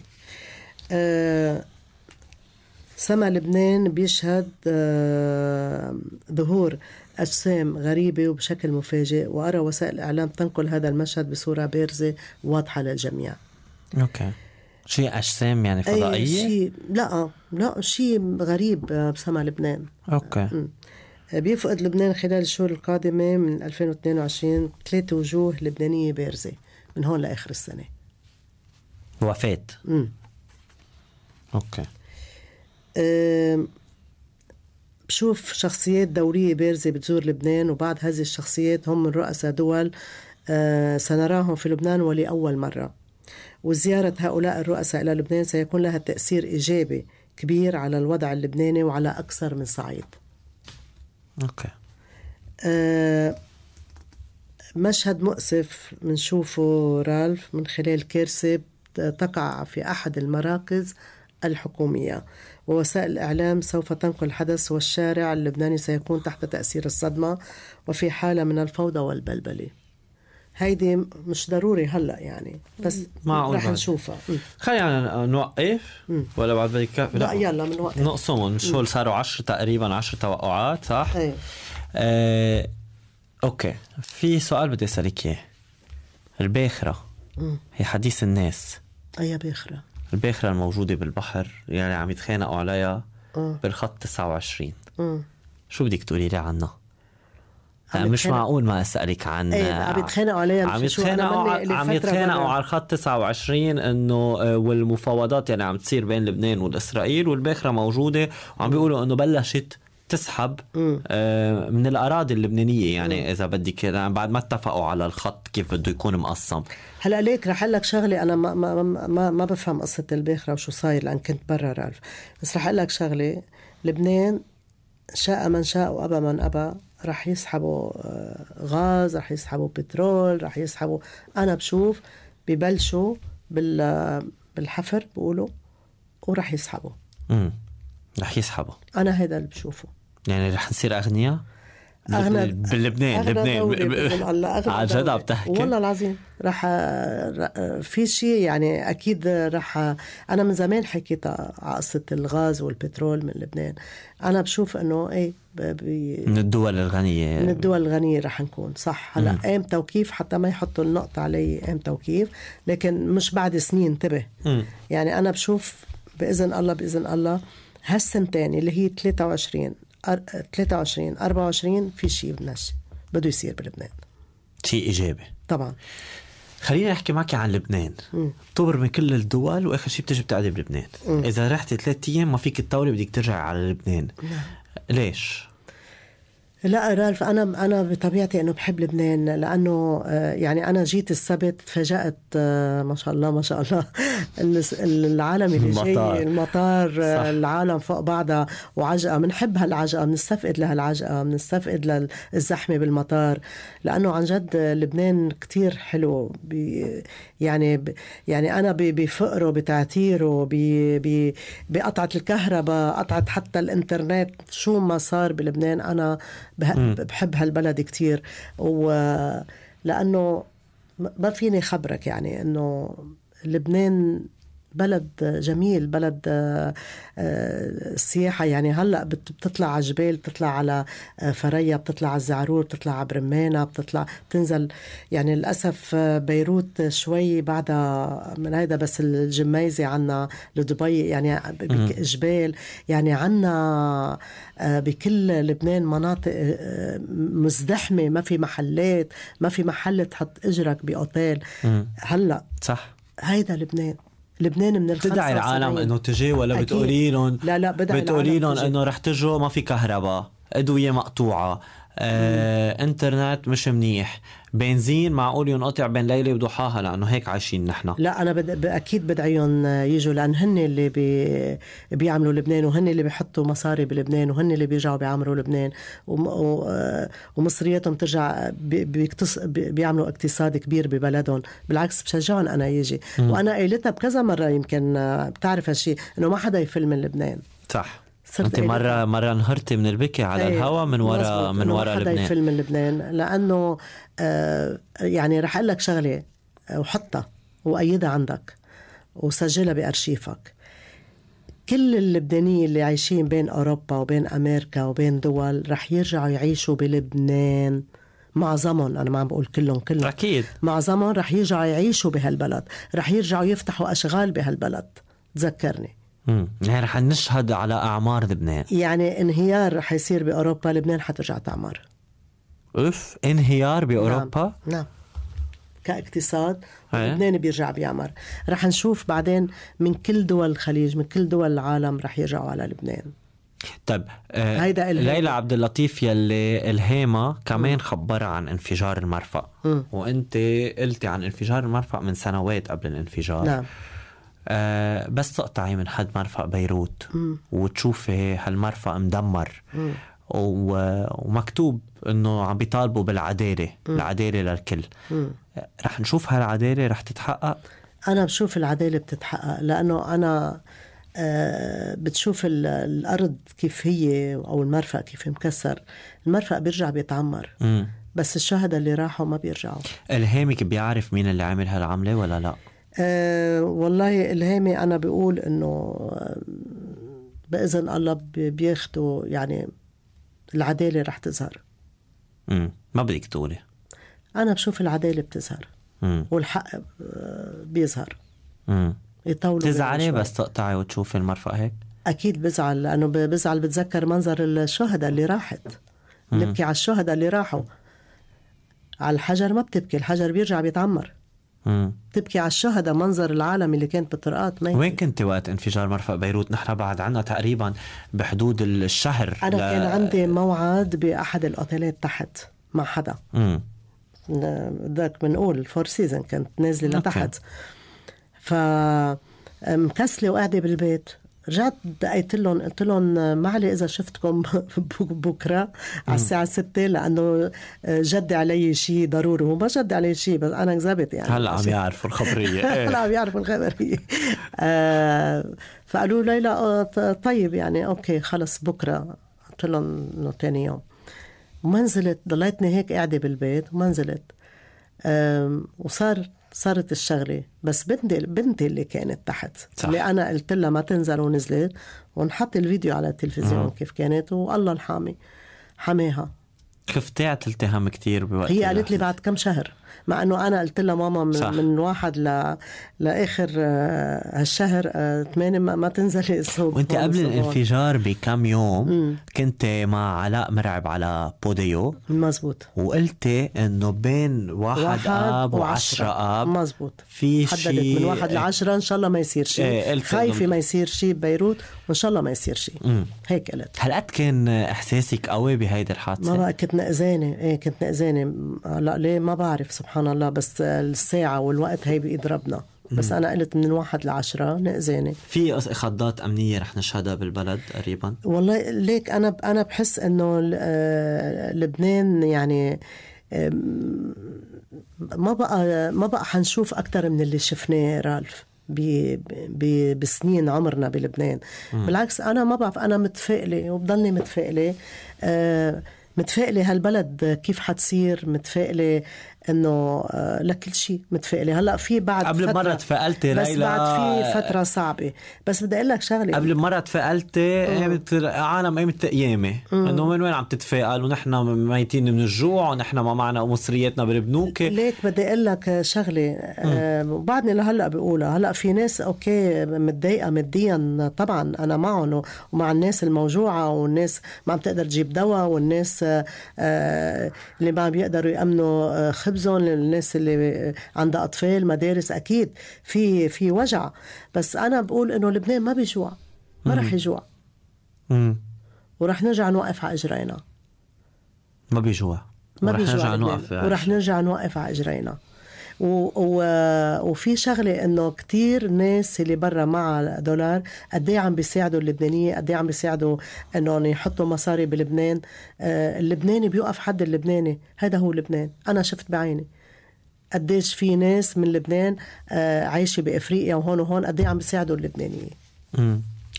آه، سما لبنان بيشهد آه، ظهور أجسام غريبة وبشكل مفاجئ وأرى وسائل الإعلام تنقل هذا المشهد بصورة بارزة واضحة للجميع أوكي شيء أجسام يعني فضائية؟ أي شيء لا لا شيء غريب بسما لبنان أوكي م. بيفقد لبنان خلال الشهور القادمة من 2022 ثلاث وجوه لبنانية بارزة من هون لآخر السنة وفاة امم أوكي بشوف شخصيات دورية بارزة بتزور لبنان وبعض هذه الشخصيات هم من رؤساء دول أه، سنراهم في لبنان ولأول مرة وزيارة هؤلاء الرؤساء إلى لبنان سيكون لها تأثير إيجابي كبير على الوضع اللبناني وعلى أكثر من صعيد أوكي. آه مشهد مؤسف بنشوفه رالف من خلال كارثة تقع في أحد المراكز الحكومية ووسائل الإعلام سوف تنقل الحدث والشارع اللبناني سيكون تحت تأثير الصدمة وفي حالة من الفوضى والبلبلة هيدي مش ضروري هلا يعني بس معقول رح نشوفها خلينا نوقف ولا بعد بدك لا يلا بنوقف نقسمهم شو صاروا 10 تقريبا 10 توقعات صح؟ ايه آه اوكي في سؤال بدي اسالك اياه الباخره هي حديث الناس اي باخره الباخرة الموجودة بالبحر يعني عم يتخانقوا عليها آه. بالخط 29 م. آه. شو بدك تقولي لي عنها؟ مش معقول ما اسالك عن إيه، عم يتخانقوا عليها عم يتخانقوا عم يتخانقوا على الخط 29 انه آه، والمفاوضات يعني عم تصير بين لبنان والاسرائيل والباخره موجوده وعم بيقولوا انه بلشت تسحب آه، من الاراضي اللبنانيه يعني اذا بدك يعني بعد ما اتفقوا على الخط كيف بده يكون مقسم هلا ليك رح اقول لك شغله انا ما ما ما, ما بفهم قصه الباخره وشو صاير لان كنت برا رالف بس رح اقول لك شغله لبنان شاء من شاء وابى من ابى رح يسحبوا آه، غاز رح يسحبوا بترول رح يسحبوا انا بشوف ببلشوا بال آه، بالحفر بيقولوا ورح يسحبوا امم رح يسحبوا انا هذا اللي بشوفه يعني رح نصير اغنياء اغنى بلبنان لبنان الله عن جد عم تحكي والله العظيم رح في شيء يعني اكيد رح انا من زمان حكيت على قصه الغاز والبترول من لبنان انا بشوف انه اي من الدول الغنيه من الدول الغنيه رح نكون صح هلا امتى وكيف حتى ما يحطوا النقطه علي امتى وكيف لكن مش بعد سنين انتبه يعني انا بشوف باذن الله باذن الله هالسنتين اللي هي 23 23 24 في شيء بدنا بده يصير بلبنان شيء ايجابي طبعا خلينا نحكي معك عن لبنان طبر من كل الدول واخر شيء بتجي بتقعدي بلبنان م. اذا رحتي ثلاث ايام ما فيك تطولي بدك ترجعي على لبنان م. نعم. ليش لا رالف انا انا بطبيعتي انه بحب لبنان لانه آه، يعني انا جيت السبت تفاجات آه، ما شاء الله ما شاء الله [laughs] العالم اللي المطار. جاي المطار آه، صح. العالم فوق بعضها وعجقه بنحب هالعجقه بنستفقد لهالعجقه بنستفقد للزحمه بالمطار لانه عن جد لبنان كتير حلو بي يعني ب... يعني انا ب... بفقره بتعتيره ب... ب... بقطعه الكهرباء قطعه حتى الانترنت شو ما صار بلبنان انا بح... بحب هالبلد كتير ولانه ما فيني خبرك يعني انه لبنان بلد جميل بلد السياحة آه، آه، يعني هلأ بتطلع على جبال بتطلع على آه، فريا بتطلع على الزعرور بتطلع على برمانة بتطلع بتنزل يعني للأسف بيروت شوي بعدها من هيدا بس الجميزة عنا لدبي يعني جبال يعني عنا بكل لبنان مناطق مزدحمة ما في محلات ما في محل تحط إجرك بأوتيل هلأ صح هيدا لبنان لبنان من الخمسة بتدعي العالم انه تجي ولا بتقولي لهم لا لا بدعي بتقولي لهم انه رح تجوا ما في كهرباء ادويه مقطوعه آه انترنت مش منيح بنزين معقول ينقطع بين ليله وضحاها لانه هيك عايشين نحن لا انا بد... اكيد بدعيهم يجوا لان هن اللي بي... بيعملوا لبنان وهن اللي بيحطوا مصاري بلبنان وهن اللي بيرجعوا بيعمروا لبنان و... و... ومصرياتهم ترجع بي... بيكتص... بي... بيعملوا اقتصاد كبير ببلدهم بالعكس بشجعهم انا يجي م. وانا قايلتها بكذا مره يمكن بتعرف هالشيء انه ما حدا يفل من لبنان صح انت مره مره انهرتي من البكي على إيه، الهوا من ورا من ورا لبنان حدا فيلم لبنان لانه آه، يعني رح اقول لك شغله آه، وحطها وايدها عندك وسجلها بارشيفك كل اللبنانيين اللي عايشين بين اوروبا وبين امريكا وبين دول رح يرجعوا يعيشوا بلبنان معظمهم انا ما عم بقول كلهم كلهم اكيد معظمهم رح يرجعوا يعيشوا بهالبلد رح يرجعوا يفتحوا اشغال بهالبلد تذكرني يعني رح نشهد على اعمار لبنان يعني انهيار رح يصير باوروبا لبنان حترجع تعمر اوف انهيار باوروبا نعم, نعم. كاقتصاد إيه. لبنان بيرجع بيعمر رح نشوف بعدين من كل دول الخليج من كل دول العالم رح يرجعوا على لبنان طيب آه هيدا ليلى عبد اللطيف يلي الهيما كمان خبرها عن انفجار المرفأ م. وانت قلتي عن انفجار المرفأ من سنوات قبل الانفجار نعم آه بس تقطعي من حد مرفق بيروت م. وتشوفي هالمرفق مدمر و... ومكتوب انه عم بيطالبوا بالعداله العداله للكل م. رح نشوف هالعداله رح تتحقق انا بشوف العداله بتتحقق لانه انا آه، بتشوف الارض كيف هي او المرفق كيف مكسر المرفق بيرجع بيتعمر م. بس الشهداء اللي راحوا ما بيرجعوا الهامك بيعرف مين اللي عمل هالعمله ولا لا آه، والله إلهامي أنا بقول إنه آه، بإذن الله بياخدوا يعني العدالة رح تظهر امم ما بدك تقولي أنا بشوف العدالة بتظهر مم. والحق آه، بيظهر امم يطولوا تزعلي بس تقطعي وتشوفي المرفق هيك؟ أكيد بزعل لأنه بزعل بتذكر منظر الشهداء اللي راحت نبكي على الشهداء اللي راحوا على الحجر ما بتبكي الحجر بيرجع بيتعمر مم. تبكي على الشهداء منظر العالم اللي كانت بالطرقات ما وين كنت وقت انفجار مرفق بيروت نحن بعد عنا تقريبا بحدود الشهر انا ل... كان عندي موعد باحد الاوتيلات تحت مع حدا امم بنقول فور سيزون كنت نازله لتحت ف مكسله وقاعده بالبيت رجعت دقيت لهم قلت لهم ما اذا شفتكم [laughs] بكره على الساعه 6 لانه جد علي شيء ضروري هو ما جد علي شيء بس انا كذبت يعني هلا عم يعرفوا الخبريه [laughs] هلا عم إيه. يعرفوا الخبريه آه، فقالوا لي لا آه، طيب يعني اوكي خلص بكره قلت لهم انه ثاني يوم وما نزلت ضليتني هيك قاعده بالبيت وما نزلت وصار صارت الشغله بس بنتي بنتي اللي كانت تحت صح. اللي انا قلت لها ما تنزل ونزلت ونحط الفيديو على التلفزيون آه. كيف كانت والله الحامي حماها على تلتهم كثير بوقت هي قالت لي بعد كم شهر مع انه انا قلت لها ماما من, صح. من واحد ل... لاخر آه، هالشهر آه، ثمانية ما, ما تنزلي الصوت وانت قبل الانفجار بكم يوم مم. كنت مع علاء مرعب على بوديو مزبوط وقلتي انه بين واحد, واحد اب وعشرة اب مزبوط في شيء من واحد لعشرة ان شاء الله ما يصير شيء ايه خايفة ما يصير شيء ببيروت وان شاء الله ما يصير شيء هيك قلت هل قد كان احساسك قوي بهيدي الحادثة؟ ما بقى كنت نقزانة ايه كنت نقزانة هلا ليه ما بعرف سبحان الله بس الساعة والوقت هي بإيد ربنا بس انا قلت من الواحد لعشرة نقزانة في خضات امنيه رح نشهدها بالبلد قريبا والله ليك انا انا بحس انه آه، لبنان يعني ما بقى ما بقى حنشوف اكثر من اللي شفناه رالف بسنين عمرنا بلبنان مم. بالعكس انا ما بعرف انا متفائله وبضلني متفائله آه متفائلة هالبلد كيف حتصير متفائلة انه آه، لكل شيء متفائله هلا في بعد قبل فترة مره تفائلتي بس ليلى بعد في فتره صعبه بس بدي اقول لك شغله قبل مره تفائلتي قامت عالم قامت قيامه انه من وين عم تتفائل ونحن ميتين من الجوع ونحن ما معنا مصرياتنا بالبنوك ليك بدي اقول لك شغله آه بعدني لهلا بقولها هلا في ناس اوكي متضايقه ماديا طبعا انا معهم ومع الناس الموجوعه والناس ما عم تقدر تجيب دواء والناس آه, آه، اللي ما بيقدروا يامنوا آه، خبز خبزهم للناس اللي عندها اطفال مدارس اكيد في في وجع بس انا بقول انه لبنان ما بيجوع ما رح يجوع ورح نرجع نوقف على اجرينا ما بيجوع ما بيجوع نرجع نوقف ورح نرجع نوقف على اجرينا و... و... وفي شغله انه كثير ناس اللي برا مع دولار قد إيه عم بيساعدوا اللبنانيه قد إيه عم بيساعدوا انهم يحطوا مصاري بلبنان آه، اللبناني بيوقف حد اللبناني هذا هو لبنان انا شفت بعيني قديش في ناس من لبنان آه، عايشه بافريقيا وهون وهون قد إيه عم بيساعدوا اللبنانيه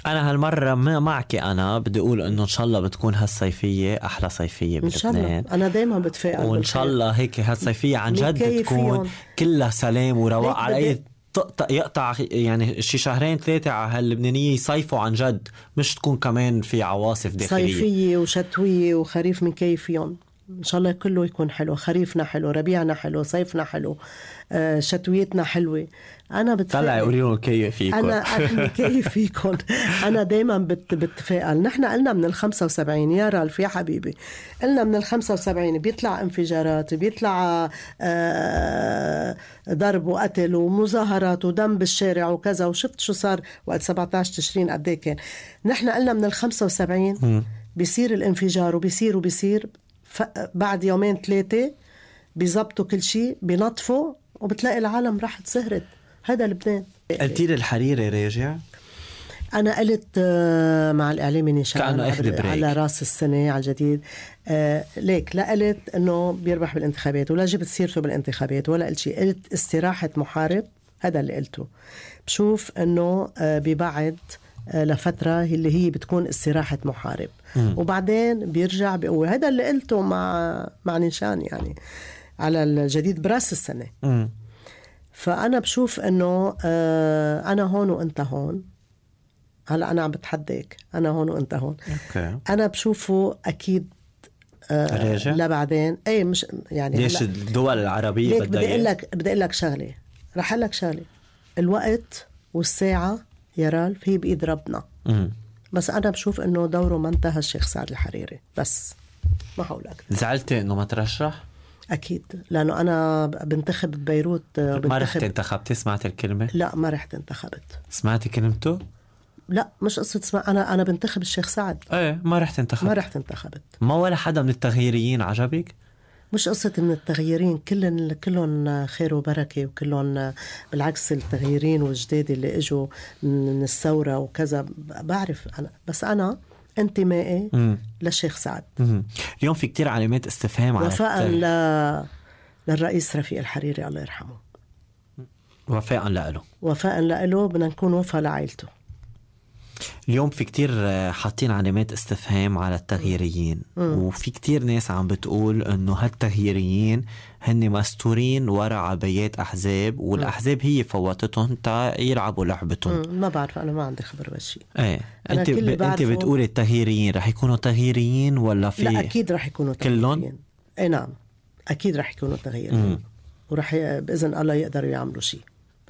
انا هالمره معك انا بدي اقول انه ان شاء الله بتكون هالصيفيه احلى صيفيه بلبنان ان شاء الله انا دائما بتفائل وان شاء الله هيك هالصيفيه عن جد تكون فيهم. كلها سلام ورواق على اي تقطع يقطع يعني شي شهرين ثلاثة على هاللبنانية يصيفوا عن جد مش تكون كمان في عواصف داخلية صيفية وشتوية وخريف يوم ان شاء الله كله يكون حلو خريفنا حلو ربيعنا حلو صيفنا حلو آه، شتويتنا حلوه انا بتفائل طلعي قولي لهم كيف فيكم انا [laughs] كيف فيكم انا دائما بت... بتفائل نحن قلنا من ال 75 يا رالف يا حبيبي قلنا من ال 75 بيطلع انفجارات بيطلع آه ضرب وقتل ومظاهرات ودم بالشارع وكذا وشفت شو صار وقت 17 تشرين قد ايه كان نحن قلنا من ال 75 بيصير الانفجار وبيصير وبيصير ف... بعد يومين ثلاثه بيظبطوا كل شيء بينظفوا وبتلاقي العالم راحت سهرت هذا لبنان قلتي لي الحريري راجع؟ انا قلت آه، مع الاعلامي نشان كانه على راس السنه على الجديد آه، ليك لا قلت انه بيربح بالانتخابات ولا جبت سيرته بالانتخابات ولا قلت شيء قلت استراحه محارب هذا اللي قلته بشوف انه آه، ببعد لفترة اللي هي بتكون استراحة محارب م. وبعدين بيرجع بقوة هذا اللي قلته مع مع نيشان يعني على الجديد براس السنه م. فانا بشوف انه آه، انا هون وانت هون هلا انا عم بتحداك انا هون وانت هون أوكي. انا بشوفه اكيد آه، راجع لبعدين اي مش يعني ليش الدول العربيه بدها بدي اقول لك بدي اقول لك شغله رح اقول لك شغله الوقت والساعه يا رالف هي بايد ربنا مم. بس انا بشوف انه دوره ما انتهى الشيخ سعد الحريري بس ما حول اكثر زعلتي انه ما ترشح؟ اكيد لانه انا بنتخب ببيروت آه، ما رحت انتخبتي سمعت الكلمه لا ما رحت انتخبت سمعتي كلمته لا مش قصة اسمع أنا أنا بنتخب الشيخ سعد إيه ما رحت انتخبت ما رحت انتخبت ما ولا حدا من التغييريين عجبك؟ مش قصة من التغييرين كل كلهم خير وبركة وكلهم بالعكس التغييرين والجداد اللي اجوا من الثورة وكذا بعرف أنا بس أنا انتمائي للشيخ سعد اليوم في كتير علامات استفهام وفاء ل... للرئيس رفيق الحريري الله يرحمه وفاء له وفاء له بدنا نكون وفاء لعائلته اليوم في كتير آه، حاطين علامات استفهام على التغييريين مم. وفي كتير ناس عم بتقول انه هالتغييريين هن مستورين ورا عبيات احزاب والاحزاب هي فوتتهم تا يلعبوا لعبتهم ما بعرف انا ما عندي خبر بهالشيء ايه انت ب... انت بتقولي التغييريين رح يكونوا تغييريين ولا في لا اكيد رح يكونوا تغييريين كلهم اي نعم اكيد رح يكونوا تغييريين ورح ي... باذن الله يقدروا يعملوا شيء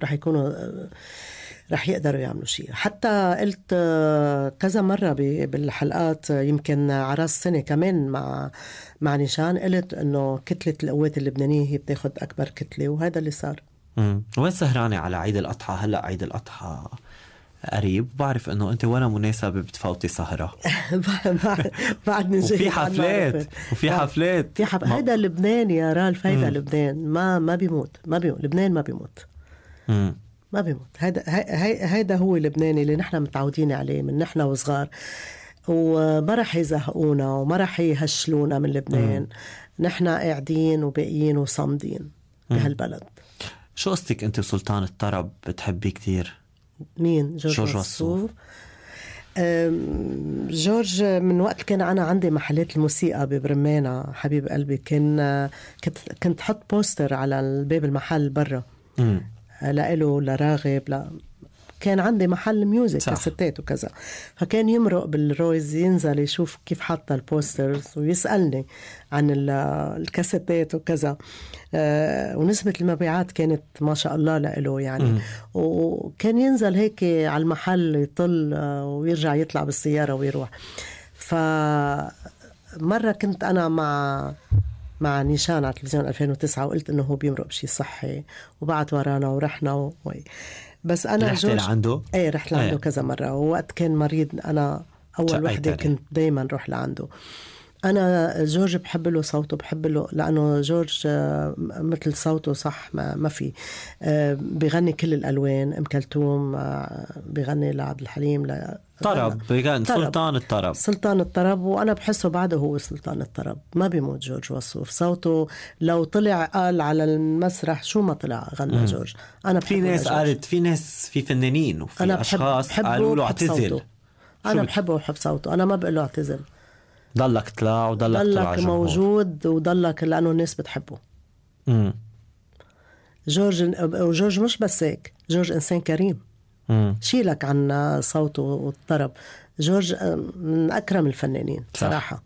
رح يكونوا آه، رح يقدروا يعملوا شيء حتى قلت كذا مرة بالحلقات يمكن عراس سنة كمان مع مع نيشان قلت انه كتلة القوات اللبنانية هي بتاخد اكبر كتلة وهذا اللي صار امم وين سهرانة على عيد الاضحى هلا عيد الاضحى قريب بعرف انه انت ولا مناسبه بتفوتي سهره [laughs] بعد نجي وفي حفلات وفي حفلات في حف... هيدا لبنان يا رالف هيدا لبنان ما ما بيموت ما بيموت لبنان ما بيموت ما بيموت هذا هذا هو اللبناني اللي نحن متعودين عليه من نحن وصغار وما رح يزهقونا وما رح يهشلونا من لبنان نحن قاعدين وباقيين وصامدين بهالبلد شو قصتك انت وسلطان الطرب بتحبيه كثير مين جورج, جورج وصوف جورج من وقت كان انا عندي محلات الموسيقى ببرمانة حبيب قلبي كان كنت كنت حط بوستر على باب المحل برا لإله لراغب ل... كان عندي محل ميوزك كاسيتات وكذا فكان يمرق بالرويز ينزل يشوف كيف حاطه البوسترز ويسالني عن الكاسيتات وكذا آه، ونسبة المبيعات كانت ما شاء الله لإله يعني م. وكان ينزل هيك على المحل يطل آه، ويرجع يطلع بالسيارة ويروح ف مرة كنت أنا مع مع نيشان على تلفزيون 2009 وقلت انه هو بيمرق بشي صحي وبعت ورانا ورحنا و... بس انا رحت لعنده؟ ايه رحت لعنده آه. كذا مره ووقت كان مريض انا اول وحده كنت دائما روح لعنده انا جورج بحب له صوته بحب له لانه جورج آه، مثل صوته صح ما, ما في آه، بغني كل الالوان ام كلثوم آه، بغني لعبد الحليم ل... طرب بغني سلطان الطرب سلطان الطرب وانا بحسه بعده هو سلطان الطرب ما بيموت جورج وصوف صوته لو طلع قال على المسرح شو ما طلع غنى مم. جورج انا في ناس قالت في ناس في فنانين وفي أنا اشخاص قالوا له اعتزل انا بحبه وبحب صوته انا ما بقول له اعتزل ضلك طلع وضلك ضلك طلع موجود وضلك لانه الناس بتحبه امم جورج وجورج مش بس هيك جورج انسان كريم امم شيلك عن صوته والطرب جورج من اكرم الفنانين صح. صراحه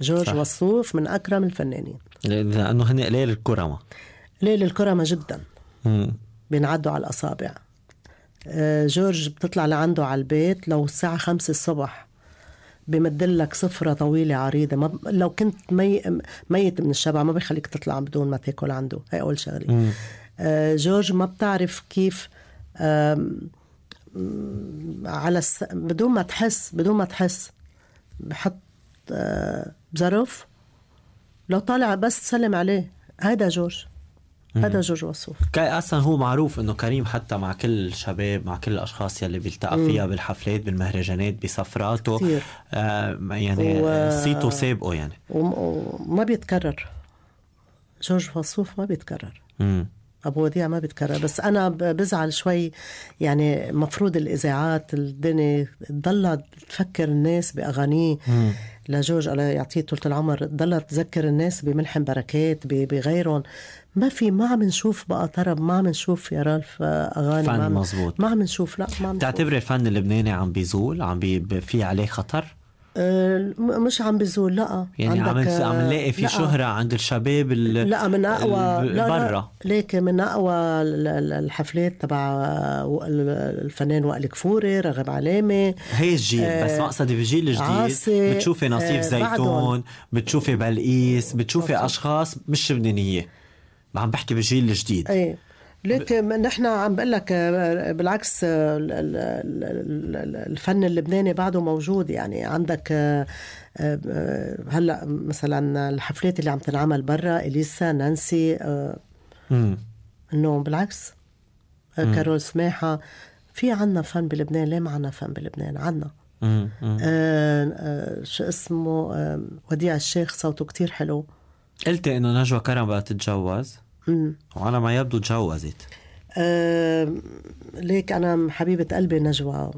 جورج صح. وصوف من اكرم الفنانين لانه هن قليل الكرمه قليل الكرمه جدا مم. بينعدوا على الاصابع آه، جورج بتطلع لعنده على البيت لو الساعة خمسة الصبح بمدلك سفرة طويلة عريضة ما ب... لو كنت مي... ميت من الشبع ما بيخليك تطلع بدون ما تاكل عنده هي أول شغلة آه، جورج ما بتعرف كيف على الس... بدون ما تحس بدون ما تحس بحط آه، بظرف لو طالع بس تسلم عليه هيدا جورج هذا جورج كاي اصلا هو معروف انه كريم حتى مع كل الشباب مع كل الاشخاص يلي بيلتقى فيها بالحفلات بالمهرجانات بسفراته كثير آه يعني و... صيته سابقه يعني وما بيتكرر جورج وصوف ما بيتكرر مم. ابو وديع ما بيتكرر بس انا بزعل شوي يعني مفروض الاذاعات الدنيا تضلها تفكر الناس باغانيه لجورج الله يعطيه طول العمر ضلت تذكر الناس بملحم بركات بغيرهم ما في ما عم نشوف بقى طرب ما عم نشوف يا رالف آه، اغاني فن ما عم مزبوط. ما عم نشوف لا ما عم بتعتبري الفن اللبناني عم بيزول عم بي في عليه خطر؟ آه، مش عم بزول لا يعني عم عم نلاقي في شهره عند الشباب لا من اقوى برا ليك من اقوى الحفلات تبع آه، الفنان وائل كفوري رغب علامه هي الجيل آه بس مقصدي بجيل جديد بتشوفي نصيف آه زيتون بتشوفي بلقيس بتشوفي اشخاص مش لبنانيه عم بحكي بالجيل الجديد ايه ليك نحن عم بقول لك آه، بالعكس آه، الفن اللبناني بعده موجود يعني عندك آه، هلا مثلا الحفلات اللي عم تنعمل برا اليسا نانسي انه بالعكس كارول سماحه في عنا فن بلبنان ليه ما عنا فن بلبنان عنا شو اسمه وديع الشيخ صوته كتير حلو قلتي انه نجوى كرم بدها تتجوز مم. وعلى ما يبدو تجوزت أه ليك انا حبيبه قلبي نجوى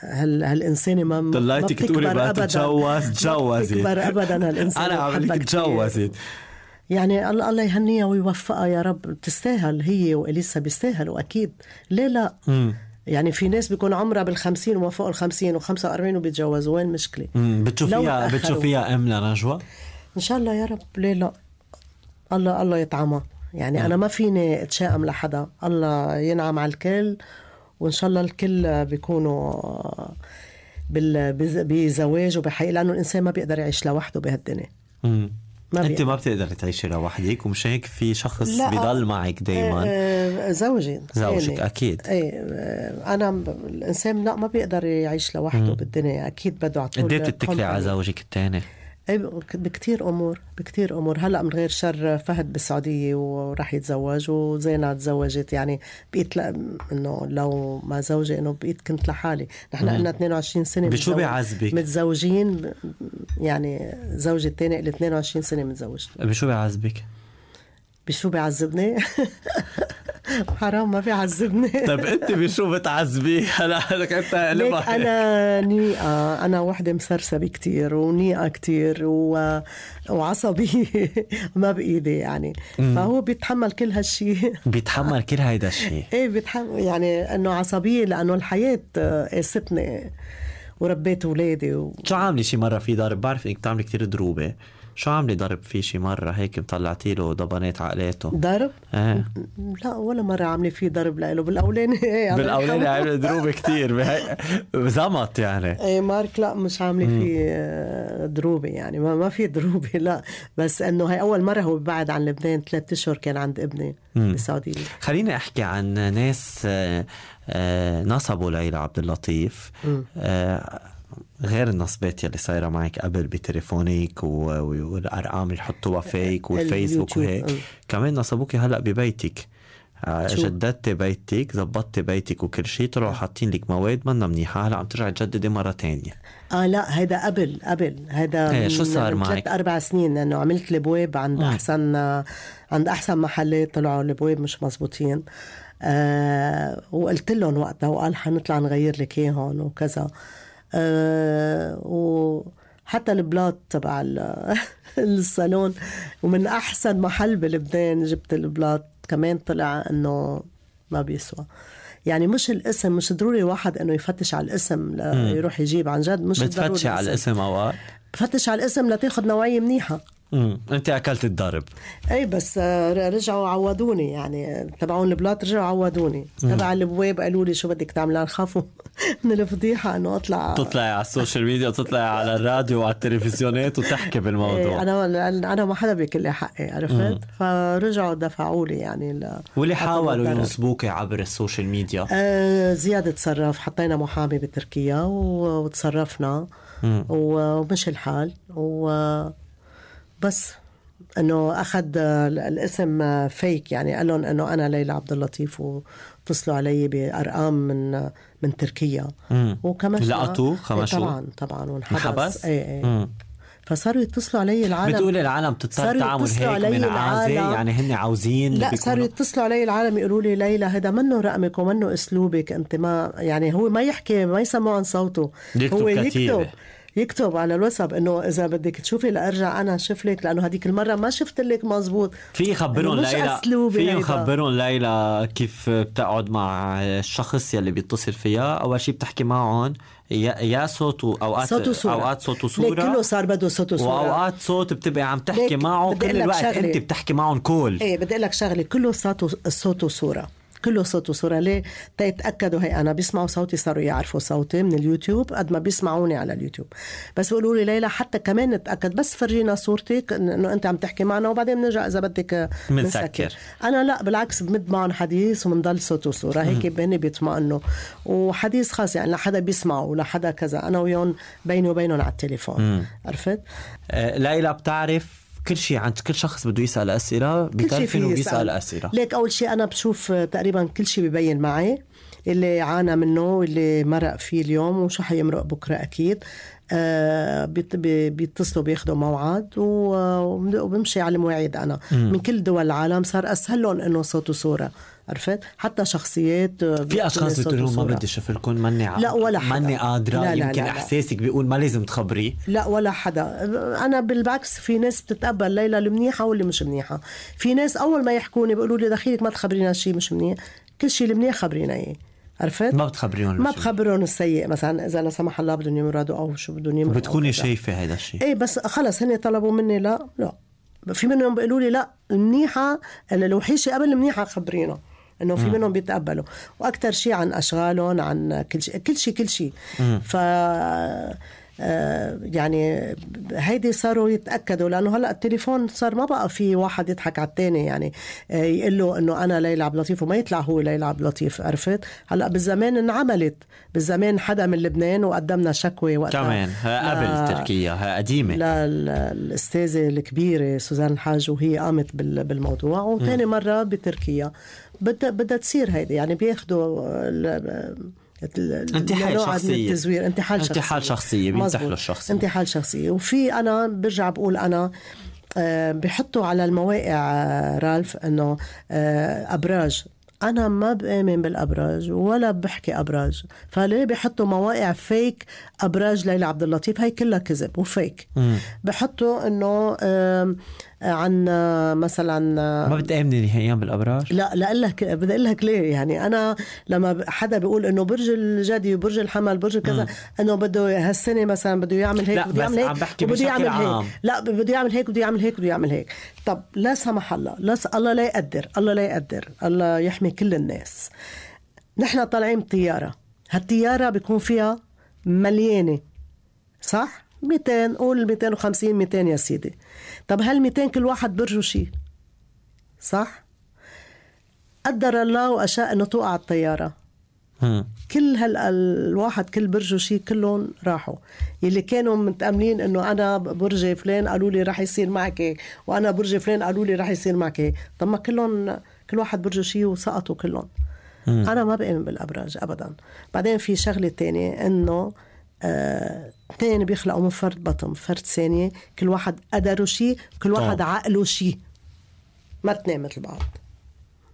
هل هالانسانه ما طلعتك تقولي بقى تتجوز تجوزت بتكبر ابدا هالانسانه انا عملك تجوزت يعني الله الله يهنيها ويوفقها يا رب تستاهل هي واليسا بيستاهلوا اكيد ليه لا يعني في ناس بيكون عمرها بال50 وما فوق ال50 و45 وبيتجوزوا وين مشكلة بتشوفيها بتشوفيها أم لنجوى؟ إن شاء الله يا رب ليه لا الله الله يطعمها يعني م. نعم. انا ما فيني اتشائم لحدا الله ينعم على الكل وان شاء الله الكل بيكونوا بال... بزواج وبحقيقه لانه الانسان ما بيقدر يعيش لوحده بهالدنيا ما انت ما بتقدري تعيشي لوحدك ومش هيك في شخص آه، بضل معك دائما آه، آه، زوجي زوجك يعني اكيد ايه انا الانسان لا ما بيقدر يعيش لوحده بالدنيا اكيد بده على طول بتتكلي على زوجك الثاني؟ بكتير بكثير امور بكثير امور هلا من غير شر فهد بالسعوديه وراح يتزوج وزينه تزوجت يعني بقيت انه لو ما زوجي انه بقيت كنت لحالي نحن قلنا 22 سنه بشو بيعذبك متزوجين يعني زوجي الثاني اللي 22 سنه متزوج بشو بيعذبك بشو بيعذبني [laughs] حرام ما بيعذبني طب انت بشو بتعذبيه هلا لك انت انا نيئه انا وحده مسرسبه كثير ونيئه كثير و... وعصبيه [laughs] ما بايدي يعني فهو بيتحمل كل هالشيء بيتحمل كل هيدا الشيء [laughs] ايه بيتحمل يعني انه عصبيه لانه الحياه قاستني آه، وربيت اولادي و... شو عامله شي مره في دار بعرف انك بتعملي كثير دروبه شو عاملي ضرب فيه شي مره هيك مطلعتي له ضبنات عقلاته ضرب؟ ايه لا ولا مره عامله فيه ضرب لإله بالاولاني ايه بالاولاني عامله دروب كثير بزمط يعني ايه مارك لا مش عامله فيه آه، دروبه يعني ما, ما في دروبه [laughs] لا بس انه هي اول مره هو بعد عن لبنان ثلاث اشهر كان عند ابني بالسعوديه خليني احكي عن ناس آه، آه، نصبوا ليلى عبد اللطيف غير النصبات يلي صايره معك قبل بتليفونك والارقام اللي حطوها فيك والفيسبوك وهيك آه. كمان نصبوكي هلا ببيتك آه، جددت بيتك زبطت بيتك وكل شيء طلعوا آه. حاطين لك مواد منا منيحه هلا عم ترجعي تجددي مره ثانيه اه لا هذا قبل قبل هذا ايه شو صار معك؟ ثلاث اربع سنين لانه عملت البواب عند آه. احسن عند احسن محلات طلعوا البواب مش مزبوطين آه وقلت لهم وقتها وقال حنطلع نغير لك اياهم وكذا آه آه وحتى البلاط تبع [laughs] الصالون ومن احسن محل بلبنان جبت البلاط كمان طلع انه ما بيسوى يعني مش الاسم مش ضروري واحد انه يفتش على الاسم ليروح يجيب عن جد مش بتفتشي على الاسم اوقات بفتش على الاسم لتاخذ نوعيه منيحه امم انت اكلت الضرب اي بس آه، رجعوا عوضوني يعني تبعون البلاط رجعوا عوضوني تبع البواب قالوا لي شو بدك تعملي خافوا [laughs] من الفضيحه انه اطلع تطلعي على السوشيال ميديا وتطلعي على الراديو وعلى التلفزيونات وتحكي بالموضوع إيه، انا انا ما حدا بياكل لي حقي عرفت فرجعوا دفعوا لي يعني واللي حاولوا ينصبوكي عبر السوشيال ميديا آه زياد تصرف حطينا محامي بتركيا وتصرفنا ومشي الحال و بس انه اخذ آه، الاسم فيك آه، يعني قال لهم انه انا ليلى عبد اللطيف واتصلوا علي بارقام من آه، من تركيا وكمان لقطوه إيه، خمشوه طبعا طبعا وانحبس ايه ايه فصاروا يتصلوا علي العالم بتقول العالم بتضطر تعمل هيك من عازة يعني هن عاوزين لا صاروا يتصلوا علي العالم يقولوا لي ليلى هذا منه رقمك ومنه اسلوبك انت ما يعني هو ما يحكي ما يسمعوا عن صوته هو يكتب يكتب على الواتساب انه اذا بدك تشوفي لارجع انا شوف لك لانه هذيك المره ما شفت لك مزبوط في خبرهم ليلى في خبرهم ليلى كيف بتقعد مع الشخص يلي بيتصل فيها اول شيء بتحكي معهم يا صوت واوقات صوت وصورة. اوقات صوت وصوره كله صار بده صوت وصوره واوقات صوت بتبقي عم تحكي معه كل الوقت شغلي. انت بتحكي معهم كول ايه بدي اقول لك شغله كله صوت وصوره كله صوت وصوره ليه؟ تيتاكدوا هي انا بيسمعوا صوتي صاروا يعرفوا صوتي من اليوتيوب قد ما بيسمعوني على اليوتيوب بس بيقولوا لي ليلى حتى كمان نتاكد بس فرجينا صورتك انه انت عم تحكي معنا وبعدين بنرجع اذا بدك بنسكر انا لا بالعكس بمد معهم حديث وبنضل صوت وصوره هيك بيني بيطمئنوا وحديث خاص يعني لحدا بيسمعه لحدا كذا انا وياهم بيني وبينهم على التليفون عرفت؟ آه، ليلى بتعرف كل شيء عند كل شخص بده يسال اسئله بتعرف انه بيسال اسئله ليك اول شيء انا بشوف آه، تقريبا كل شيء ببين معي اللي عانى منه واللي مرق فيه اليوم وشو حيمرق بكره اكيد آه، بيتصلوا بياخذوا موعد وبمشي على المواعيد انا مم. من كل دول العالم صار اسهل لهم انه صوت وصوره عرفت حتى شخصيات آه، في اشخاص بتقول ما بدي اشوف لكم ماني لا ولا حدا ماني قادره لا لا يمكن لا لا احساسك بيقول ما لازم تخبري لا ولا حدا انا بالعكس في ناس بتتقبل ليلى المنيحه واللي مش منيحه في ناس اول ما يحكوني بيقولوا لي دخيلك ما تخبرينا شيء مش منيح كل شيء المنيح خبرينا اياه عرفت؟ ما بتخبريهم ما بخبرون السيء مثلا اذا لا سمح الله بدهم يمرضوا او شو بدهم يمرضوا بتكوني شايفه هذا الشيء ايه بس خلص هن طلبوا مني لا لا في منهم بيقولوا لي لا المنيحه الوحيشه قبل المنيحه خبرينا انه في منهم بيتقبلوا واكثر شيء عن اشغالهم عن كل شيء كل شيء كل شيء ف آه، يعني هيدي صاروا يتاكدوا لانه هلا التليفون صار ما بقى في واحد يضحك على الثاني يعني آه، يقول له انه انا ليلى عبد اللطيف وما يطلع هو ليلى عبد اللطيف عرفت هلا بالزمان انعملت بالزمان حدا من لبنان وقدمنا شكوى وقتها كمان قبل تركيا قديمه للاستاذه الكبيره سوزان الحاج وهي قامت بالموضوع وثاني مره بتركيا بدها بدها تصير هيدي يعني بياخذوا انتحال شخصية التزوير انتحال شخصية انتحال شخصية بينتحلوا الشخصية انتحال شخصية وفي أنا برجع بقول أنا آه، بحطوا على المواقع آه، رالف انه آه، ابراج انا ما بامن بالابراج ولا بحكي ابراج فليه بحطوا مواقع فيك ابراج ليلى عبد اللطيف هي كلها كذب وفيك بحطوا انه عن آه، مثلا آه، ما بتآمني نهائيا بالابراج؟ لا لا لك بدي اقول لك ليه يعني انا لما حدا بيقول انه برج الجدي وبرج الحمل برج كذا انه بده هالسنه مثلا بده يعمل هيك بده يعمل هيك عم بحكي بده يعمل هيك لا بده يعمل هيك بده يعمل هيك بده يعمل هيك طب لا سمح الله لا س... الله لا يقدر الله لا يقدر الله يحمي كل الناس نحن طالعين بطياره هالطياره بيكون فيها مليانه صح؟ 200 قول 250 200 يا سيدي طب هل 200 كل واحد برجو شيء صح قدر الله واشاء انه توقع الطياره كل كل الواحد كل برجه شيء كلهم راحوا يلي كانوا متاملين انه انا برج فلان قالوا لي رح يصير معك وانا برج فلان قالوا لي رح يصير معك طب ما كلهم كل واحد برجه شيء وسقطوا كلهم انا ما بامن بالابراج ابدا بعدين في شغله تانية انه اثنين آه، بيخلقوا من فرد بطن فرد ثانية كل واحد قدره شيء كل واحد طبعا. عقله شيء ما اثنين مثل بعض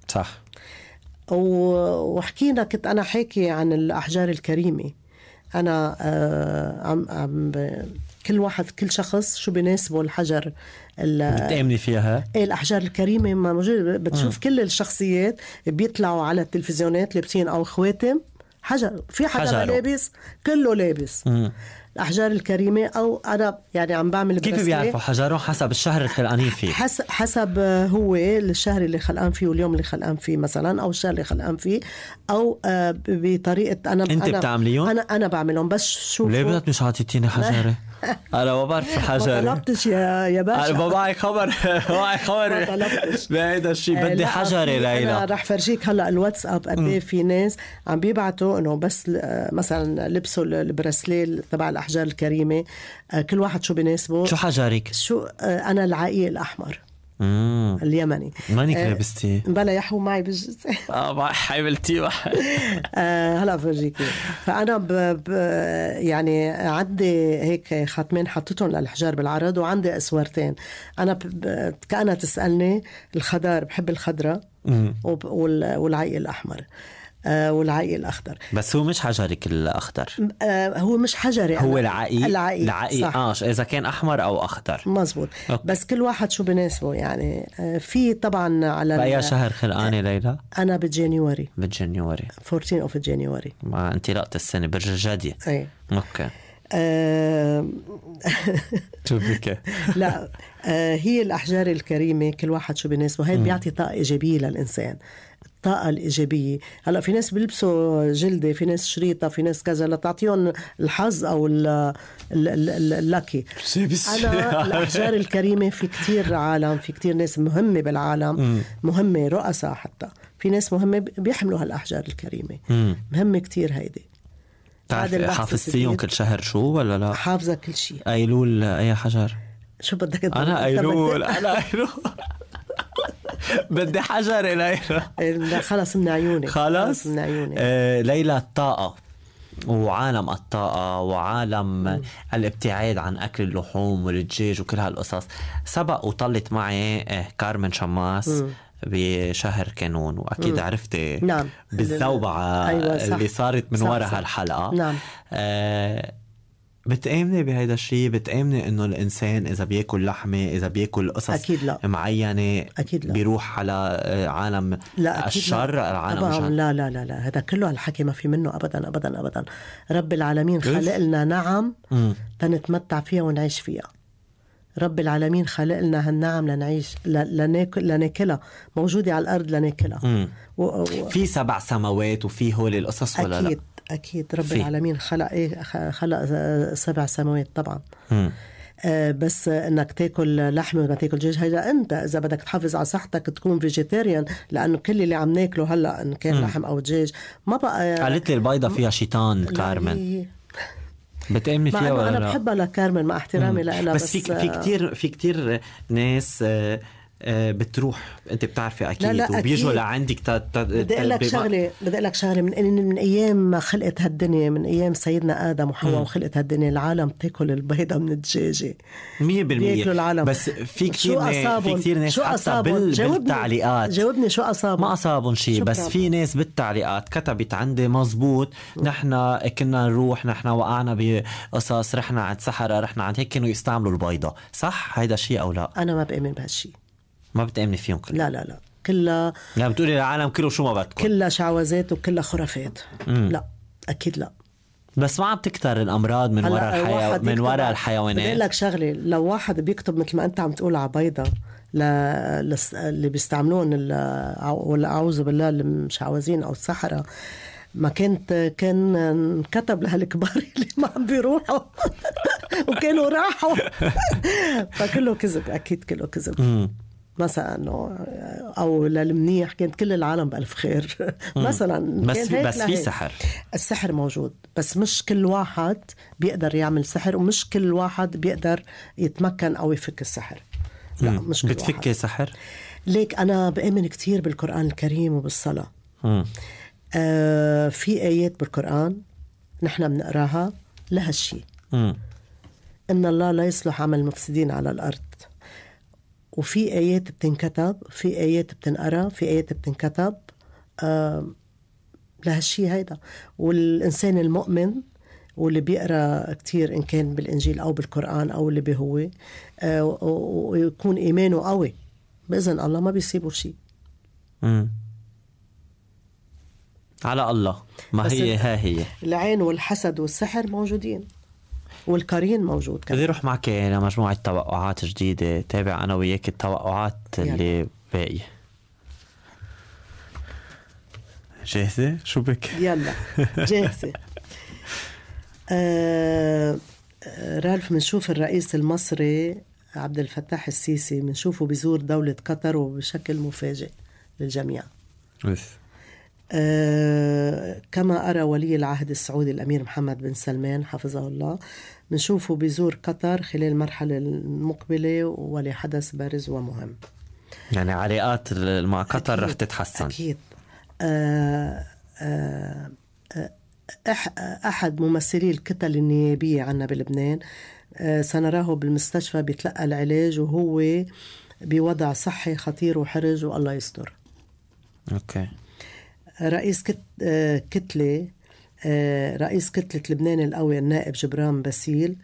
صح و... وحكينا كنت أنا حاكي عن الأحجار الكريمة أنا آه عم, عم ب... كل واحد كل شخص شو بيناسبه الحجر بتأمني فيها ايه الاحجار الكريمه ما موجوده بتشوف آه. كل الشخصيات بيطلعوا على التلفزيونات لابسين او خواتم حجر في حجر لابس كله لابس مم. الاحجار الكريمه او انا يعني عم بعمل كيف بيعرفوا حجرهم حسب الشهر اللي خلقانين فيه حسب حسب هو الشهر اللي خلقان فيه واليوم اللي خلقان فيه مثلا او الشهر اللي خلقان فيه او آه، بطريقه انا انت بتعمليهم انا انا بعملهم بس شوفوا ليه بدك مش عاطيتيني حجاره؟ انا ما بعرف حاجه ما طلبتش يا يا باشا انا ما معي خبر ما [laughs] معي خبر ما طلبتش [laughs] بهيدا الشيء آه، بدي حجري ليلى انا رح فرجيك هلا الواتساب قد ايه في ناس عم بيبعتوا انه بس آه، مثلا لبسوا البراسليه تبع الاحجار الكريمه آه، كل واحد شو بناسبه شو حجرك؟ شو انا العقيق الاحمر اليمني ماني آه، لابستي بلا يحو معي بجد [laughs] اه حملتي [laughs] آه، هلا بفرجيكي فانا ب... ب... يعني عندي هيك خاتمين حطيتهم للحجار بالعرض وعندي اسوارتين انا ب... كانها تسالني الخضار بحب الخضره وب... وال... والعيق الاحمر آه، والعقيق الاخضر بس هو مش حجرك الاخضر آه، هو مش حجري هو العقيق العقيق العقيق اه اذا كان احمر او اخضر مزبوط أوكي. بس كل واحد شو بناسبه يعني آه، في طبعا على باي شهر خلقانه ليلى؟ انا بجانيوري بجانيوري 14 اوف جانيوري مع انطلاقه السنه برج الجدي اي اوكي [laughs] شو [laughs] لا هي الاحجار الكريمه كل واحد شو بيناسبه هي بيعطي طاقه ايجابيه للانسان الطاقة الإيجابية هلا في ناس بيلبسوا جلدة في ناس شريطة في ناس كذا لتعطيهم الحظ أو اللاكي أنا [laughs] الأحجار الكريمة في كتير عالم في كتير ناس مهمة بالعالم مهمة رؤساء حتى في ناس مهمة بيحملوا هالأحجار الكريمة مهمة كتير هيدي حافظتيهم كل شهر شو ولا لا؟ حافظة كل شيء أيلول أي حجر شو بدك أنا [laughs] أيلول أنا أيلول [laughs] بدي حجر ليلى خلص من عيونك خلص من عيونك آه ليلى الطاقة وعالم الطاقة وعالم م. الابتعاد عن أكل اللحوم والدجاج وكل هالقصص سبق وطلت معي آه، كارمن شماس م. بشهر كانون واكيد مم. عرفتي نعم بالزوبعه أيوة اللي صارت من وراء هالحلقه نعم آه بتآمني بهيدا الشيء بتآمني انه الانسان اذا بياكل لحمه اذا بياكل قصص أكيد لا. معينه أكيد لا. بيروح على آه، عالم لا أكيد الشر لا. طبعا لا لا لا لا هذا كله هالحكي ما في منه ابدا ابدا ابدا رب العالمين خلق لنا نعم لنتمتع فيها ونعيش فيها رب العالمين خلق لنا هالنعم لنعيش لناكل لناكلها موجوده على الارض لناكلها و... و... في سبع سماوات وفي هول القصص ولا لا؟ اكيد اكيد رب فيه. العالمين خلق إيه خلق سبع سماوات طبعا م. آه، بس انك تاكل لحم وما تاكل دجاج هيدا انت اذا بدك تحافظ على صحتك تكون فيجيتيريان لانه كل اللي عم ناكله هلا ان كان لحم او دجاج ما بقى قالت لي البيضه فيها شيطان كارمن بتأمني فيها ولا انا بحبها لكارمن مع احترامي لها بس, بس في في كثير في كثير ناس آه، آه، بتروح انت بتعرفي اكيد لا لا وبيجوا لعندك تا تا بدي اقول لك شغله بدي اقول لك شغله من يعني من ايام ما خلقت هالدنيا من ايام سيدنا ادم وحواء وخلقت هالدنيا العالم تاكل البيضه من الدجاجه 100% بياكلوا العالم بس في كثير ناس في كثير ناس شو حتى بال... جاوبني بالتعليقات جاوبني شو اصابهم ما اصابهم شيء بس في ناس بالتعليقات كتبت عندي مزبوط نحن كنا نروح نحن وقعنا بقصص رحنا عند سحره رحنا عند هيك كانوا يستعملوا البيضه صح هيدا شيء او لا انا ما بامن بهالشيء ما بتامني فيهم كلهم لا لا لا كلها يعني بتقولي للعالم كله شو ما بدكم كلها شعوذات وكلها خرافات مم. لا اكيد لا بس ما عم تكتر الامراض من وراء الحياة من وراء الحيوانات بقول لك شغله لو واحد بيكتب مثل ما انت عم تقول على بيضه ل... لس... اللي بيستعملون ولا اعوذ بالله المشعوذين او السحره ما كانت كان انكتب لهالكبار [laughs] اللي ما عم بيروحوا [laughs] وكانوا راحوا [laughs] فكله كذب اكيد كله كذب مثلا او للمنيح كانت كل العالم بالف خير [laughs] مثلا بس كان بس في سحر السحر موجود بس مش كل واحد بيقدر يعمل سحر ومش كل واحد بيقدر يتمكن او يفك السحر لا مش كل بتفكي سحر ليك انا بامن كثير بالقران الكريم وبالصلاه آه في ايات بالقران نحن بنقراها لهالشيء ان الله لا يصلح عمل المفسدين على الارض وفي آيات بتنكتب في آيات بتنقرا في آيات بتنكتب لهالشيء لهالشي هيدا والإنسان المؤمن واللي بيقرا كثير ان كان بالانجيل او بالقران او اللي بهو آه، ويكون ايمانه قوي باذن الله ما بيصيبه شيء على الله ما هي ها هي العين والحسد والسحر موجودين والقرين موجود كمان بدي اروح معك لمجموعه توقعات جديده تابع انا وياك التوقعات اللي باقيه جاهزه شو بك يلا [laughs] جاهزه آه، رالف بنشوف الرئيس المصري عبد الفتاح السيسي بنشوفه بزور دولة قطر وبشكل مفاجئ للجميع بس آه، كما أرى ولي العهد السعودي الأمير محمد بن سلمان حفظه الله بنشوفه بزور قطر خلال المرحلة المقبلة ولحدث بارز ومهم يعني علاقات مع قطر رح تتحسن أكيد آه، آه، أحد ممثلي الكتل النيابية عنا بلبنان سنراه بالمستشفى بيتلقى العلاج وهو بوضع صحي خطير وحرج والله يستر اوكي رئيس آه، كتلة آه، رئيس كتلة لبنان القوي النائب جبران باسيل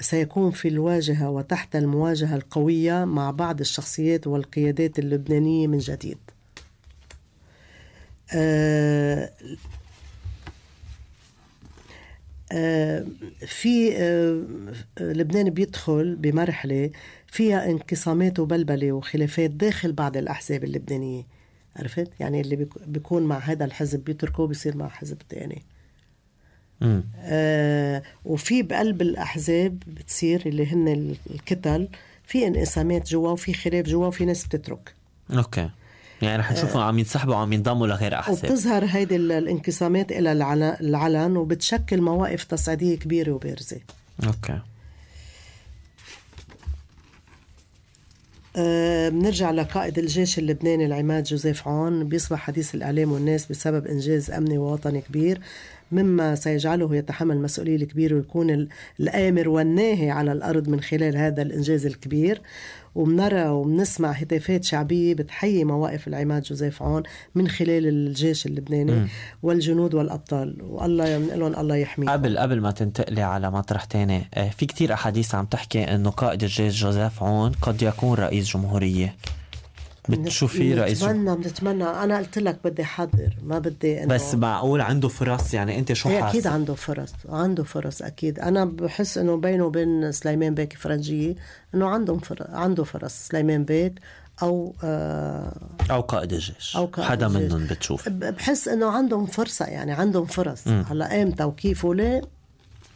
سيكون في الواجهة وتحت المواجهة القوية مع بعض الشخصيات والقيادات اللبنانية من جديد آه، في لبنان بيدخل بمرحلة فيها انقسامات وبلبلة وخلافات داخل بعض الأحزاب اللبنانية عرفت يعني اللي بيكون مع هذا الحزب بيتركه بيصير مع حزب تاني آه وفي بقلب الاحزاب بتصير اللي هن الكتل في انقسامات جوا وفي خلاف جوا وفي ناس بتترك اوكي يعني رح نشوفهم آه عم ينسحبوا وعم ينضموا لغير احزاب وبتظهر هيدي الانقسامات الى العلن وبتشكل مواقف تصعيديه كبيره وبارزه اوكي آه، بنرجع لقائد الجيش اللبناني العماد جوزيف عون بيصبح حديث الإعلام والناس بسبب إنجاز أمني ووطني كبير مما سيجعله يتحمل مسؤولية كبيرة ويكون الآمر والناهي على الأرض من خلال هذا الإنجاز الكبير ومنرى وبنسمع هتافات شعبية بتحيي مواقف العماد جوزيف عون من خلال الجيش اللبناني م. والجنود والأبطال والله لهم الله يحميهم قبل قبل ما تنتقلي على مطرح تاني آه، في كتير أحاديث عم تحكي أنه قائد الجيش جوزيف عون قد يكون رئيس جمهورية بتشوفي رئيس بنتمنى بنتمنى انا قلت لك بدي حضر ما بدي إنه بس معقول عنده فرص يعني انت شو إيه، حاسس اكيد عنده فرص عنده فرص اكيد انا بحس انه بينه وبين سليمان بيك فرنجيه انه عندهم فرص عنده فرص سليمان بيك او آه او قائد الجيش او قائد حدا منهم بتشوف بحس انه عندهم فرصه يعني عندهم فرص هلا امتى وكيف وليه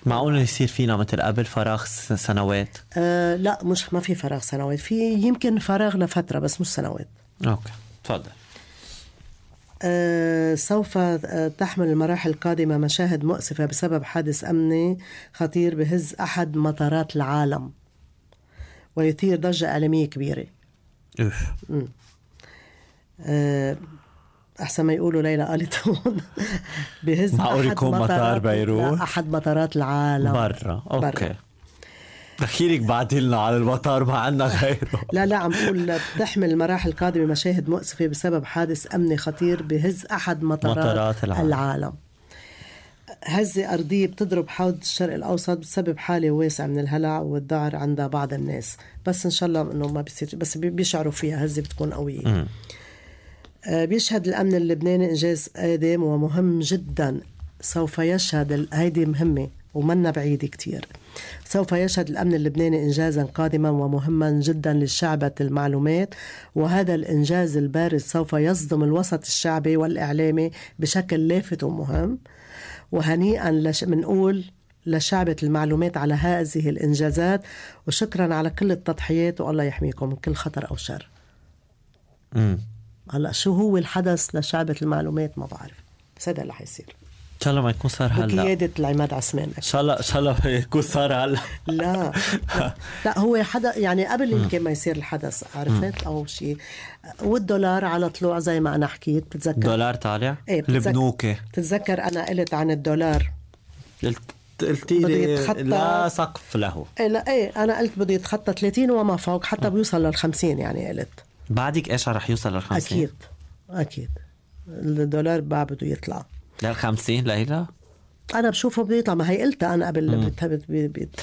معقول يصير فينا مثل قبل فراغ سنوات؟ آه لا مش ما في فراغ سنوات، في يمكن فراغ لفتره بس مش سنوات. اوكي، تفضل. آه سوف آه، تحمل المراحل القادمة مشاهد مؤسفة بسبب حادث أمني خطير بهز أحد مطارات العالم ويثير ضجة إعلامية كبيرة. أوف. احسن ما يقولوا ليلى قالت هون [laughs] بهز معقول يكون مطار بيروت؟ احد مطارات العالم برا اوكي برا. دخيلك لنا على المطار ما عندنا غيره [laughs] لا لا عم بقول بتحمل المراحل القادمة مشاهد مؤسفة بسبب حادث أمني خطير بهز أحد مطارات, مطارات العالم. العالم هزة أرضية بتضرب حوض الشرق الأوسط بتسبب حالة واسعة من الهلع والذعر عند بعض الناس بس إن شاء الله إنه ما بيصير بس بيشعروا فيها هزة بتكون قوية آه، بيشهد الأمن اللبناني إنجاز قادم ومهم جدا سوف يشهد هيدي مهمة ومنا بعيد كتير سوف يشهد الأمن اللبناني إنجازا قادما ومهما جدا لشعبة المعلومات وهذا الإنجاز البارز سوف يصدم الوسط الشعبي والإعلامي بشكل لافت ومهم وهنيئا لش... منقول لشعبة المعلومات على هذه الإنجازات وشكرا على كل التضحيات والله يحميكم من كل خطر أو شر هلا شو هو الحدث لشعبة المعلومات ما بعرف بس هذا اللي حيصير ان شاء الله ما يكون صار هلا بقيادة العماد عثمان ان شاء الله ان شاء الله يكون صار هلا لا لا هو حدا يعني قبل يمكن ما يصير الحدث عرفت او شيء والدولار على طلوع زي ما انا حكيت بتتذكر الدولار طالع؟ ايه بتتذكر البنوكي بتتذكر انا قلت عن الدولار قلت قلتي لي لا سقف له ايه لا ايه انا قلت بده يتخطى 30 وما فوق حتى بيوصل لل 50 يعني قلت بعدك ايش رح يوصل لل 50 اكيد اكيد الدولار ما بده يطلع لل 50 ليلى انا بشوفه بده يطلع ما هي قلتها انا قبل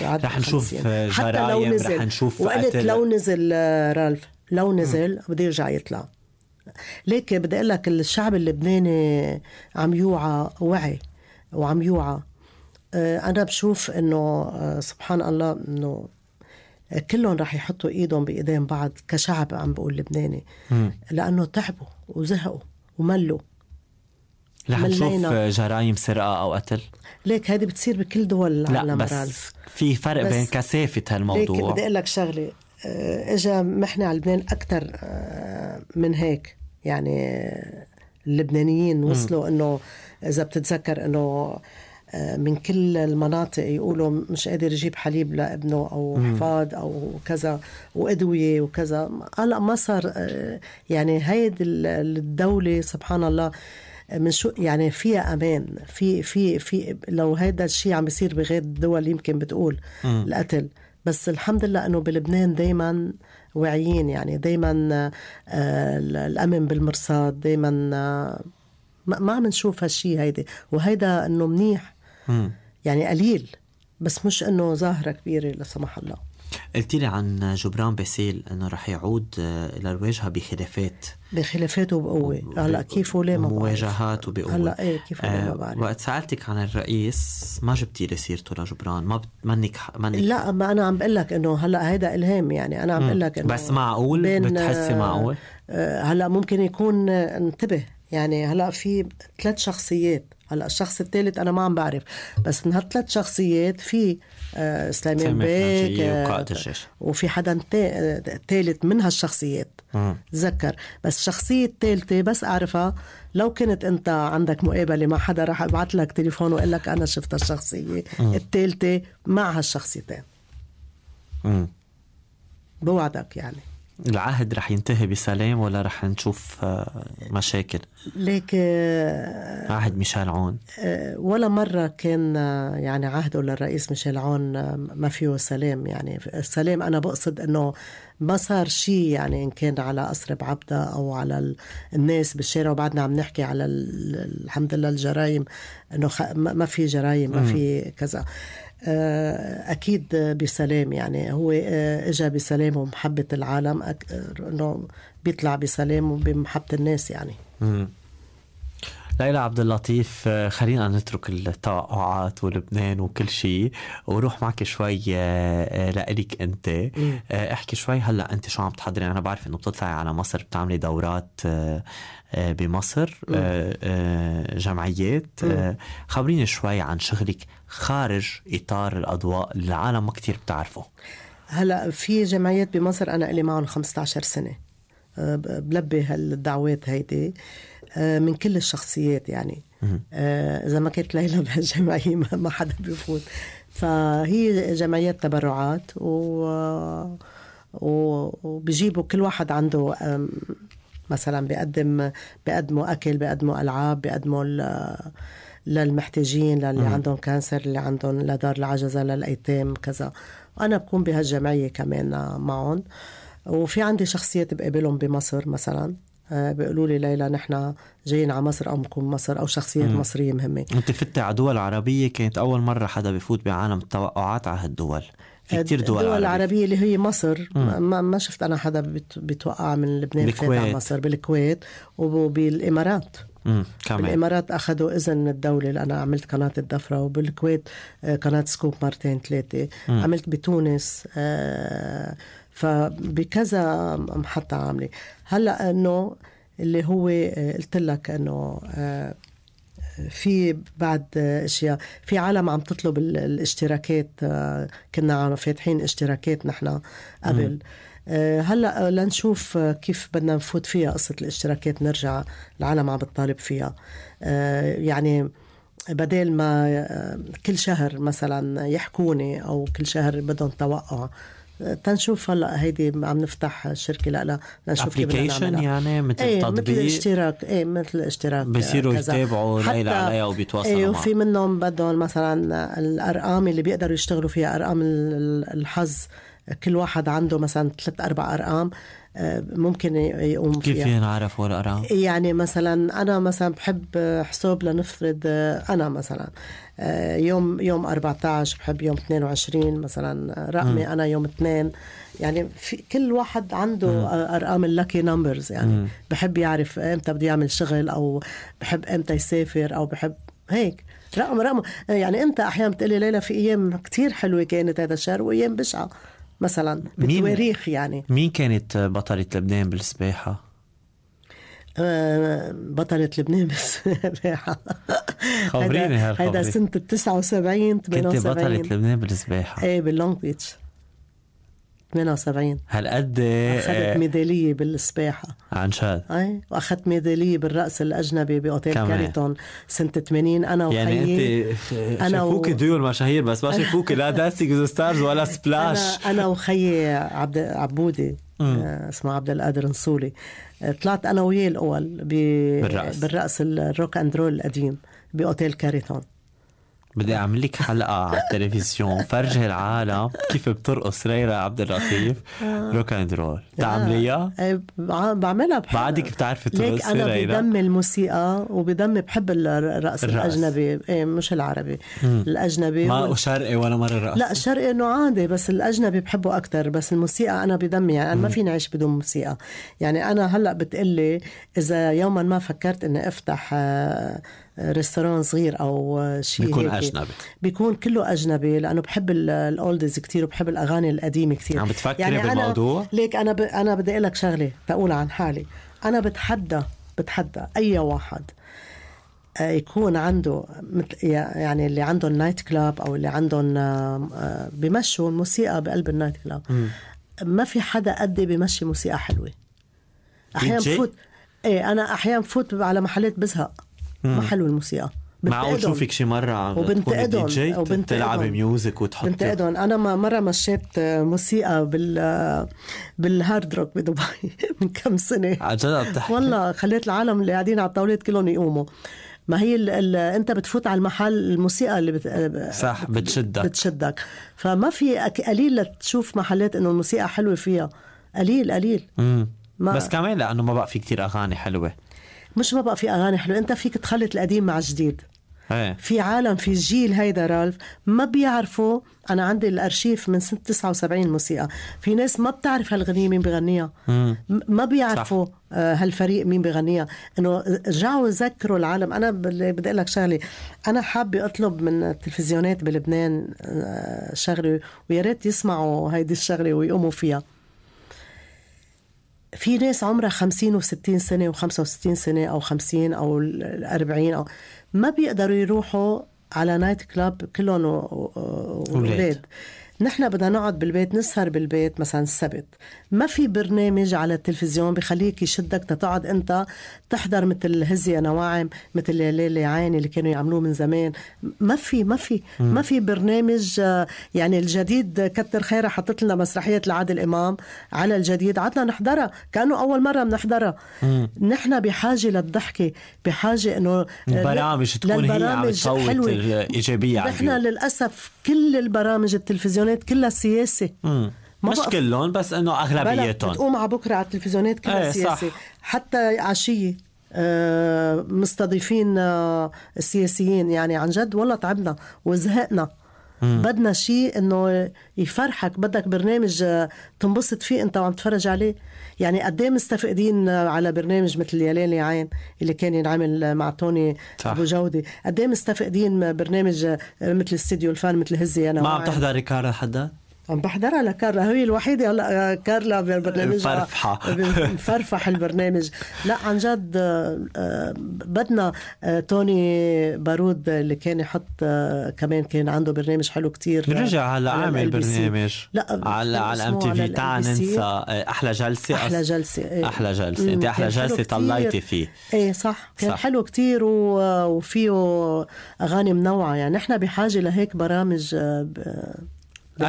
رح نشوف يعني. حتى لو نزل رح نشوف وقلت لو نزل آه، رالف لو نزل بده يرجع يطلع ليك بدي اقول لك الشعب اللبناني عم يوعى وعي وعم يوعى آه، انا بشوف انه آه، سبحان الله انه كلهم راح يحطوا ايدهم بايدين بعض كشعب عم بقول لبناني لانه تعبوا وزهقوا وملوا رح نشوف جرائم سرقه او قتل ليك هذه بتصير بكل دول العالم لا بس في فرق بس بين كثافه هالموضوع ليك بدي اقول لك شغله آه، اجا محنه على لبنان اكثر آه، من هيك يعني آه، اللبنانيين وصلوا انه اذا بتتذكر انه من كل المناطق يقولوا مش قادر يجيب حليب لابنه او حفاض او كذا وادويه وكذا هلا ما صار آه، يعني هيدي الدوله سبحان الله آه، من شو يعني فيها امان في في في لو هذا الشيء عم بيصير بغير الدول يمكن بتقول القتل بس الحمد لله انه بلبنان دائما واعيين يعني دائما آه، الامن بالمرصاد دائما ما عم نشوف هالشيء هيدي وهيدا انه منيح يعني قليل بس مش انه ظاهره كبيره لا سمح الله قلت لي عن جبران باسيل انه رح يعود آه، الى الواجهه بخلافات بخلافات وبقوه هلا كيف وليه ما مواجهات وبقوه هلا ايه كيف وليه ما آه، بعرف وقت سالتك عن الرئيس ما جبتي لي سيرته لجبران ما بت... منك منك لا ما انا عم بقول لك انه هلا هيدا الهام يعني انا عم بقول لك انه بس معقول بين... بتحسي آه، معقول هلا ممكن يكون انتبه يعني هلا في ثلاث شخصيات هلا الشخص الثالث انا ما عم بعرف بس من هالثلاث شخصيات في آه، سليمان بيك آه، وفي حدا آه، ثالث من هالشخصيات تذكر بس الشخصيه الثالثه بس اعرفها لو كنت انت عندك مقابله مع حدا رح ابعث لك تليفون واقول لك انا شفت الشخصيه الثالثه مع هالشخصيتين بوعدك يعني العهد رح ينتهي بسلام ولا رح نشوف آه، مشاكل ليك آه، عهد ميشيل عون آه، ولا مرة كان يعني عهده للرئيس ميشيل عون ما فيه سلام يعني السلام أنا بقصد أنه ما صار شيء يعني إن كان على قصر بعبدة أو على الناس بالشارع وبعدنا عم نحكي على الحمد لله الجرائم أنه ما في جرائم ما في كذا آه، اكيد بسلام يعني هو آه، اجى بسلام ومحبه العالم آه، انه بيطلع بسلام وبمحبه الناس يعني ليلى عبد اللطيف آه، خلينا نترك التوقعات ولبنان وكل شيء وروح معك شوي آه، آه، لإلك انت احكي شوي هلا انت شو عم تحضري انا بعرف انه بتطلعي على مصر بتعملي دورات بمصر جمعيات خبريني شوي عن شغلك خارج اطار الاضواء اللي العالم ما كثير بتعرفه هلا في جمعيات بمصر انا لي معهم 15 سنه بلبي هالدعوات هيدي آه، من كل الشخصيات يعني آه، اذا ما كانت ليلى [laughs] بهالجمعيه ما حدا بيفوت فهي جمعيات تبرعات و وبيجيبوا كل واحد عنده مثلا بيقدم بيقدموا اكل بيقدموا العاب بيقدموا للمحتاجين للي مم. عندهم كانسر اللي عندهم لدار العجزه للايتام كذا وأنا بكون بهالجمعيه كمان آه، معهم وفي عندي شخصيات بقابلهم بمصر مثلا آه، بيقولوا لي ليلى نحن جايين على مصر او بنكون مصر او شخصيات مصريه مهمه انت فتت على دول عربيه كانت اول مره حدا بفوت بعالم التوقعات على هالدول في آه، كثير دول الدول العربية اللي هي مصر ما, ما شفت أنا حدا بتوقع من لبنان بالكويت. على مصر بالكويت وبالإمارات مم. كمان. الامارات اخذوا اذن من الدوله لأنا عملت قناه الدفره وبالكويت آه، قناه سكوب مرتين ثلاثه عملت بتونس فبكذا محطه عامله هلا انه اللي هو آه، قلت لك انه آه، في بعد آه، اشياء في عالم عم تطلب الاشتراكات كنا فاتحين اشتراكات نحن قبل هلا لنشوف كيف بدنا نفوت فيها قصه الاشتراكات نرجع العالم عم بتطالب فيها يعني بدل ما كل شهر مثلا يحكوني او كل شهر بدهم توقع تنشوف هلا هيدي عم نفتح شركه لها لنشوف ابلكيشن يعني مثل ايه تطبيق مثل الاشتراك ايه مثل الاشتراك بصيروا يتابعوا ليلى عليها وبيتواصلوا ايه وفي منهم بدهم مثلا الارقام اللي بيقدروا يشتغلوا فيها ارقام الحظ كل واحد عنده مثلا ثلاث اربع ارقام ممكن يقوم كيف فيها كيف ينعرف ولا يعني مثلا أنا مثلا بحب حساب لنفرض أنا مثلا آه، يوم يوم 14 بحب يوم 22 مثلا رقمي م. أنا يوم 2 يعني في كل واحد عنده م. أرقام اللاكي نمبرز يعني م. بحب يعرف إمتى بده يعمل شغل أو بحب إمتى يسافر أو بحب هيك رقم رقم يعني انت احيانا بتقلي ليلى في ايام كثير حلوه كانت هذا الشهر وايام بشعه مثلا بالتواريخ يعني مين كانت بطلة لبنان بالسباحة؟ آه، بطلة لبنان بالسباحة خبريني هالخبرة هيدا سنة ال 79 78 كنت بطلة لبنان بالسباحة ايه باللونج بيتش 78 هالقد اخذت آه، ميداليه بالسباحه عن شاد اي واخذت ميداليه بالرقص الاجنبي باوتيل كاريتون سنه 80 انا وحيي يعني انت انا شافوك و... ديول مشاهير بس ما شافوك لا دانسينج ستارز ولا سبلاش انا انا وخيي عبد عبودي آه، اسمه عبد القادر نصولي آه، طلعت انا وياه الاول ب... بالرقص بالرقص الروك اند رول القديم باوتيل كاريتون بدي اعمل لك حلقه على التلفزيون فرجي العالم كيف بترقص ليلى عبد اللطيف روك اند رول بتعمليها؟ إيه، بعملها بحب بعدك بتعرفي ترقصي انا بدم الموسيقى وبدمي بحب الرقص الرأس. الاجنبي إيه مش العربي مم. الاجنبي ما و... شرقي ولا مره رقص لا شرقي انه عادي بس الاجنبي بحبه اكثر بس الموسيقى انا بدمي يعني انا ما فيني اعيش بدون موسيقى يعني انا هلا بتقلي اذا يوما ما فكرت اني افتح آه، ريستوران صغير او شيء بيكون هيكي. اجنبي بيكون كله اجنبي لانه بحب الاولدز كثير وبحب الاغاني القديمه كثير عم بتفكري يعني بالموضوع؟ أنا ليك انا ب... انا بدي اقول لك شغله تقول عن حالي انا بتحدى بتحدى اي واحد آه، يكون عنده يعني اللي عندهم نايت كلاب او اللي عندهم آه، بمشوا الموسيقى بقلب النايت كلاب ما في حدا قدي بمشي موسيقى حلوه احيانا بفوت ايه انا احيانا بفوت على محلات بزهق ما حلو الموسيقى معقول شوفك شي مرة وبنتقدهم دي وبنتقدهم ميوزك وتحط بنتقدهم أنا ما مرة مشيت آه، موسيقى بال آه، بالهارد روك بدبي [laughs] من كم سنة عن جد والله خليت العالم اللي قاعدين على الطاولات كلهم يقوموا ما هي الـ الـ انت بتفوت على المحل الموسيقى اللي بت... آه، صح بتشدك بتشدك فما في قليل لتشوف محلات انه الموسيقى حلوه فيها قليل قليل مم. ما... بس كمان لانه ما بقى في كتير اغاني حلوه مش ما بقى في اغاني حلوه انت فيك تخلط القديم مع الجديد إيه. في عالم في الجيل هيدا رالف ما بيعرفوا انا عندي الارشيف من سنه 79 موسيقى في ناس ما بتعرف هالغنيه مين بغنيها ما بيعرفوا صح. آه، هالفريق مين بغنيها انه رجعوا ذكروا العالم انا بدي اقول لك شغله انا حابه اطلب من التلفزيونات بلبنان آه، شغله ويا ريت يسمعوا هيدي الشغله ويقوموا فيها في ناس عمرها 50 و60 سنه و65 سنه او 50 او 40 او ما بيقدروا يروحوا على نايت كلاب كلهم اولاد نحن بدنا نقعد بالبيت نسهر بالبيت مثلا السبت ما في برنامج على التلفزيون بخليك يشدك تقعد انت تحضر مثل هزي نواعم مثل يا ليلى عيني اللي كانوا يعملوه من زمان ما في ما في ما في برنامج آه، يعني الجديد كتر خيره حطت لنا مسرحيه العادل امام على الجديد عدنا نحضرها كانه اول مره بنحضرها نحن بحاجه للضحكه بحاجه انه آه، البرامج تكون هي عم تصوت ايجابيه نحن للاسف كل البرامج التلفزيونيه التلفزيونات كلها سياسه ما مش بقف... كلهم بس انه اغلبيتهم بتقوم على بكره على التلفزيونات كلها ايه سياسه صح. حتى عشيه آه، مستضيفين آه، سياسيين السياسيين يعني عن جد والله تعبنا وزهقنا مم. بدنا شيء انه يفرحك بدك برنامج آه، تنبسط فيه انت وعم تتفرج عليه يعني قد ايه مستفقدين على برنامج مثل يا ليلي عين اللي كان ينعمل مع توني صح. ابو جودي قد ايه مستفقدين برنامج مثل استديو الفان مثل هزي انا ما عم تحضري كارا حداد؟ عم بحضرها لكارلا هي الوحيده هلا آه، كارلا بالبرنامج آه، مفرفحه مفرفح البرنامج لا عن جد آه، بدنا توني بارود اللي كان يحط كمان كان عنده برنامج حلو كتير رجع هلا عامل برنامج لا على على ام تي في تعال ننسى احلى جلسه احلى جلسه ايه. احلى جلسه انت احلى جلسه طلعتي فيه ايه صح كان صح. حلو كتير وفيه اغاني منوعه يعني نحن بحاجه لهيك برامج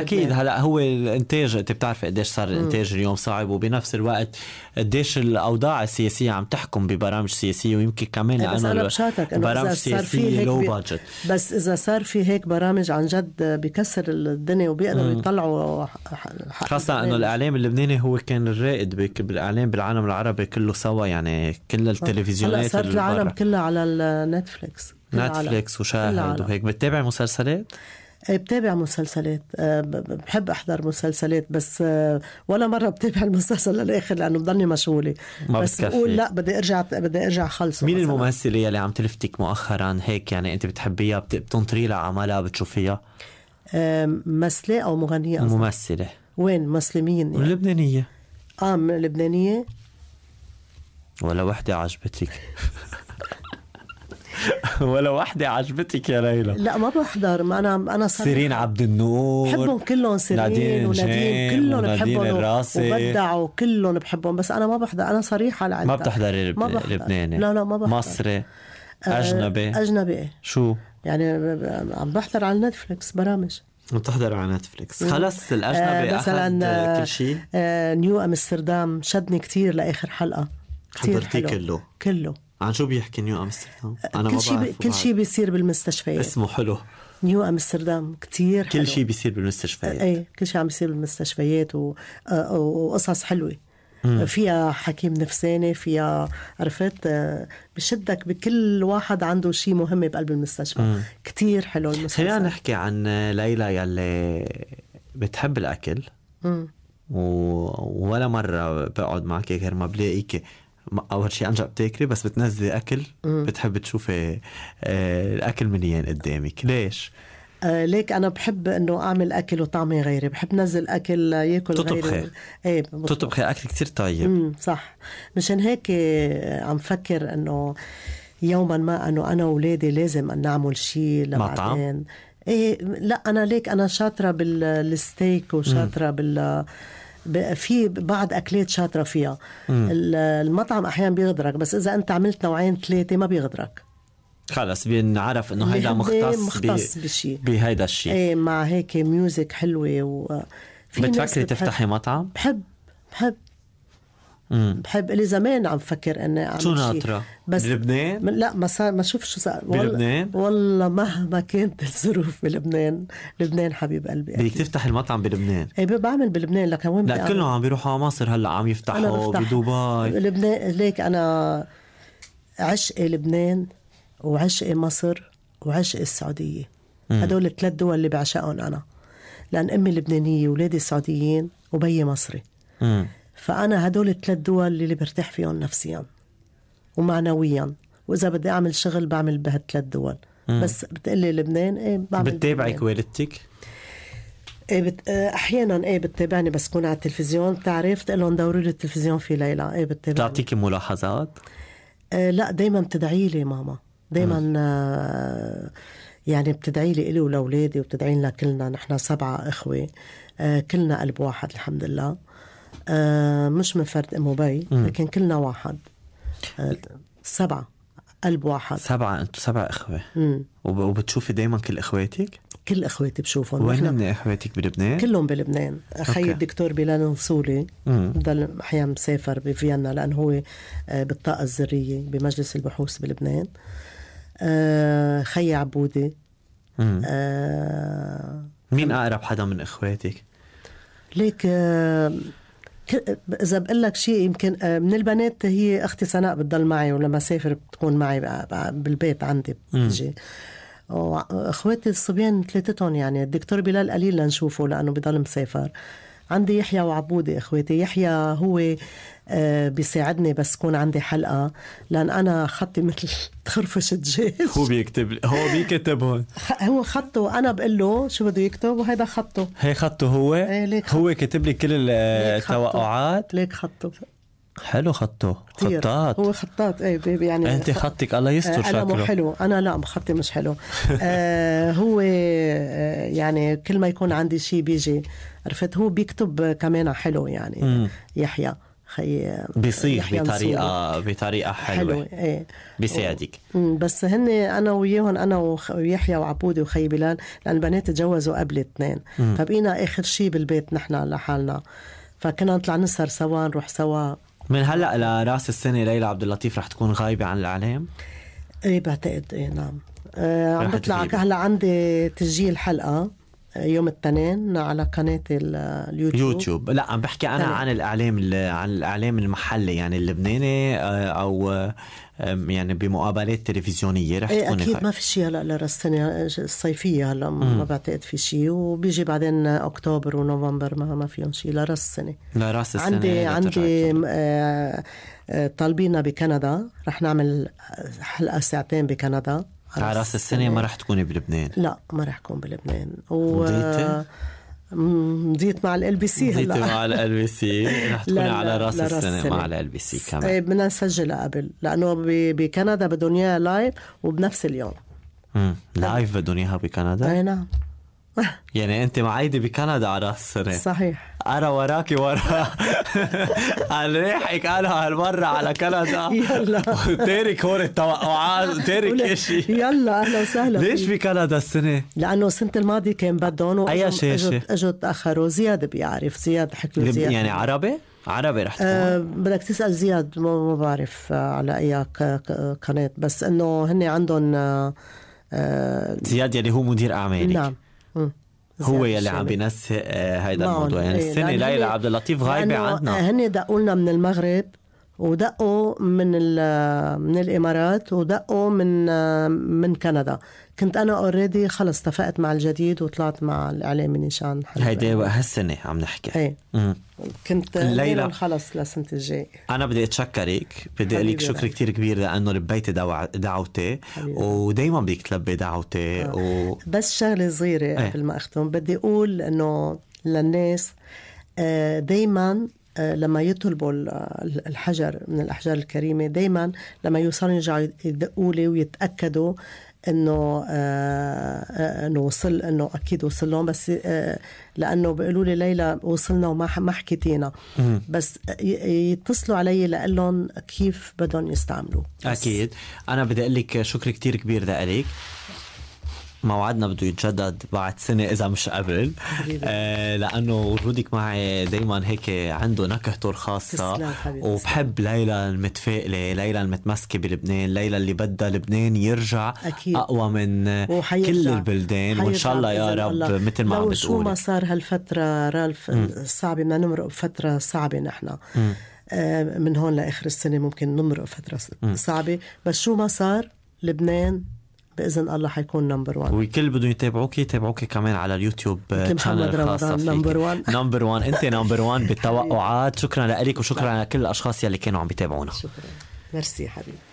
اكيد هلا هو الانتاج انت بتعرف قديش صار الانتاج اليوم صعب وبنفس الوقت قديش الاوضاع السياسيه عم تحكم ببرامج سياسيه ويمكن كمان إيه، انا لانه برامج سياسيه لو بادجت بس اذا صار في هيك برامج عن جد بكسر الدنيا وبيقدروا يطلعوا خاصه انه الاعلام اللبناني هو كان الرائد بالاعلام بالعالم العربي كله سوا يعني كل آه. التلفزيونات هلا صارت العالم كلها على النتفليكس نتفليكس وشاهد وهيك بتتابعي مسلسلات؟ إيه، بتابع مسلسلات آه، بحب احضر مسلسلات بس آه، ولا مره بتابع [laughs] المسلسل للاخر لانه بضلني مشغوله بس بتكفي. بقول لا بدي ارجع بدي ارجع خلص مين مثلاً. الممثله يلي عم تلفتك مؤخرا هيك يعني انت بتحبيها بتنطري لها عملها بتشوفيها ممثله او مغنيه أصلاً. ممثله وين مسلمين يعني. لبنانيه اه لبنانيه ولا وحده عجبتك [laughs] [laughs] ولا وحده عجبتك يا ليلى لا ما بحضر ما انا انا صار سيرين عبد النور بحبهم كلهم سيرين ونادين كلهم بحبهم وبدعوا كلهم بحبهم بس انا ما بحضر انا صريحه لعندك ما بتحضري لبناني لا لا ما بحضر مصري آه، اجنبي اجنبي شو يعني عم بحضر على نتفلكس برامج بتحضر على نتفليكس خلص آه، الاجنبي آه مثلا كل شيء آه نيو امستردام شدني كثير لاخر حلقه كثير حضرتيه كله كله عن شو بيحكي نيو امستردام؟ انا كل شيء كل شيء بيصير بالمستشفيات اسمه حلو نيو امستردام كثير كل شيء بيصير بالمستشفيات ايه كل شيء عم بيصير بالمستشفيات وقصص آه، حلوه مم. فيها حكيم نفساني فيها عرفت آه، بشدك بكل واحد عنده شيء مهم بقلب المستشفى كثير حلو المستشفى خلينا نحكي عن ليلى يلي بتحب الاكل مم. و... ولا مره بقعد معك غير ما بلاقيك اول شيء عن جد بتاكلي بس بتنزلي اكل بتحب تشوفي آه، الاكل مليان قدامك ليش؟ آه، ليك انا بحب انه اعمل اكل وطعمي غيري بحب نزل اكل ياكل تطبخي. غيري ايه تطبخي اكل كثير طيب امم صح مشان هيك آه، عم فكر انه يوما ما انه انا واولادي لازم ان نعمل شيء لبعدين مطعم؟ ايه لا انا ليك انا شاطره بالستيك وشاطره بال في بعض اكلات شاطره فيها مم. المطعم احيانا بيغدرك بس اذا انت عملت نوعين ثلاثه ما بيغدرك خلص بنعرف انه هيدا مختص مختص بشيء بهيدا الشيء ايه مع هيك ميوزك حلوه و بتفكري تفتحي مطعم؟ بحب بحب بحب لي زمان عم فكر اني اعمل شو ناطره؟ بس بلبنان؟ لا ما صار ما شوف شو صار بلبنان؟ والله مهما كانت الظروف بلبنان لبنان حبيب قلبي بدك تفتح المطعم بلبنان ايه بعمل بلبنان لكن وين لا كلهم عم بيروحوا على مصر هلا عم يفتحوا بدبي لبنان ليك انا عشقي لبنان وعشقي مصر وعشقي السعوديه هدول الثلاث دول اللي بعشقهم انا لان امي لبنانيه واولادي سعوديين وبي مصري فأنا هدول الثلاث دول اللي برتاح فيهم نفسيا ومعنويا وإذا بدي أعمل شغل بعمل بهالثلاث دول مم. بس بتقلي لبنان إيه بعمل بتتابعك والدتك؟ ايه بت... آه، احيانا ايه بتتابعني بس كون على التلفزيون بتعرف تقول لهم دوروا لي التلفزيون في ليلى ايه بتتابعني بتعطيكي ملاحظات؟ إيه لا دائما بتدعي لي ماما دائما آه، يعني بتدعي لي الي ولاولادي وبتدعي لنا كلنا نحن سبعه اخوه آه، كلنا قلب واحد الحمد لله آه، مش من فرد ام وبي لكن كلنا واحد آه، سبعه قلب واحد سبعه انتم سبع اخوه مم. وبتشوفي دائما كل اخواتك؟ كل اخواتي بشوفهم وين من اخواتك بلبنان؟ كلهم بلبنان، اخي الدكتور بلال نصولي بضل احيانا مسافر بفيينا لانه هو آه، بالطاقه الذريه بمجلس البحوث بلبنان. خي عبودي مين اقرب حدا من اخواتك؟ ليك آه اذا بقول لك شيء يمكن آه، من البنات هي اختي سناء بتضل معي ولما سافر بتكون معي بالبيت عندي بتجي واخواتي الصبيان ثلاثتهم يعني الدكتور بلال قليل لنشوفه لانه بضل مسافر عندي يحيى وعبودة إخوتي يحيى هو آه، بيساعدني بس تكون عندي حلقة لأن أنا خطي مثل تخرفش دجاج هو بيكتب هو بيكتب هون هو خطه انا بقول له شو بده يكتب وهيدا خطه هي خطه هو ايه ليك خطه. هو كاتب لي كل التوقعات ليك خطه حلو خطه خطاط هو خطاط اي إيه، بيبي يعني انت خطك الله يستر شكله آه، انا مو حلو انا لا خطي مش حلو [laughs] آه هو آه، يعني كل ما يكون عندي شيء بيجي عرفت هو بيكتب كمان حلو يعني م. يحيى خي بيصيح بطريقه بطريقه حلوه حلو ايه بيساعدك بس هن انا وياهم انا ويحيى وعبودي وخي بلال لان البنات تجوزوا قبل اثنين فبقينا اخر شيء بالبيت نحن لحالنا فكنا نطلع نسهر سوا نروح سوا من هلا لراس السنه ليلى عبد اللطيف رح تكون غايبه عن الاعلام؟ ايه بعتقد ايه نعم آه، عم بطلع هلا عندي تسجيل حلقه يوم الاثنين على قناة اليوتيوب يوتيوب لا عم بحكي أنا عن الإعلام عن الإعلام المحلي يعني اللبناني آه، أو يعني بمقابلات تلفزيونية رح إيه، تكون أكيد ما في شيء هلا للسنة الصيفية هلا ما بعتقد في شيء وبيجي بعدين أكتوبر ونوفمبر ما ما فيهم شيء لراس السنة لراس السنة عندي عندي آه، آه، طالبينا بكندا رح نعمل حلقة ساعتين بكندا على راس السنة ما راح تكوني بلبنان لا ما راح أكون بلبنان و... مضيتي؟ مضيت مع ال بي سي هلا مع ال بي سي [laughs] رح تكون على راس السنه, السنة. مع ال بي إيه، سي كمان بدنا نسجلها قبل لانه بكندا بدهم اياها لايف وبنفس اليوم امم لايف بدهم اياها بكندا؟ اي نعم يعني انت معايده بكندا على راس السنه صحيح انا وراكي ورا [laughs] ريحك انا هالمره على كندا يلا [laughs] تارك هون التوقعات تارك شيء يلا اهلا وسهلا ليش في كندا السنه؟ لانه السنه الماضيه كان بدهم اي شاشه؟ اجوا تاخروا زياد بيعرف زياد حكي زياد يعني عربي؟ عربي رح تكون أه بدك تسال زياد ما بعرف آه، على اي قناه بس انه هن عندهم آه، آه، زياد يعني هو مدير اعمالك نعم هو يلي عم بينسق هيدا نعم. الموضوع يعني إيه، السنه ليلى عبد اللطيف غايبه عندنا هن دقوا لنا من المغرب ودقوا من من الامارات ودقوا من من كندا كنت انا اوريدي خلص اتفقت مع الجديد وطلعت مع الاعلامي نيشان هيدي هالسنه عم نحكي ايه كنت ليلى خلص للسنه الجايه انا بدي اتشكرك بدي اقول لك شكر كثير كبير لانه لبيتي دعوتي ودائما بدك تلبي دعوتي آه. و... بس شغله صغيره إيه. قبل ايه؟ ما اختم بدي اقول انه للناس آه، دايما آه، لما يطلبوا الحجر من الأحجار الكريمة دايما لما يوصلوا يرجعوا يدقوا لي ويتأكدوا انه آه، آه، انه وصل انه اكيد وصل لهم بس لانه بيقولوا لي ليلى وصلنا وما ما حكيتينا بس يتصلوا علي لاقول لهم كيف بدهم يستعملوه اكيد انا بدي اقول لك شكر كثير كبير لك موعدنا بده يتجدد بعد سنة إذا مش قبل آه لأنه وجودك معي دايما هيك عنده نكهته الخاصة وبحب ليلى المتفائلة ليلى المتمسكة بلبنان ليلى اللي بدها لبنان يرجع أكيد. أقوى من وحيرجع. كل البلدان وإن شاء الله يا رب الله. مثل ما عم بتقولي شو ما صار هالفترة رالف صعبة بدنا نمرق بفترة صعبة نحن آه، من هون لآخر السنة ممكن نمرق فترة صعبة بس شو ما صار لبنان باذن الله حيكون نمبر 1 والكل بدهم يتابعوك يتابعوك كمان على اليوتيوب محمد رمضان نمبر 1 نمبر 1 انت نمبر 1 بالتوقعات شكرا لك وشكرا لكل الاشخاص يلي كانوا عم يتابعونا شكرا ميرسي حبيبي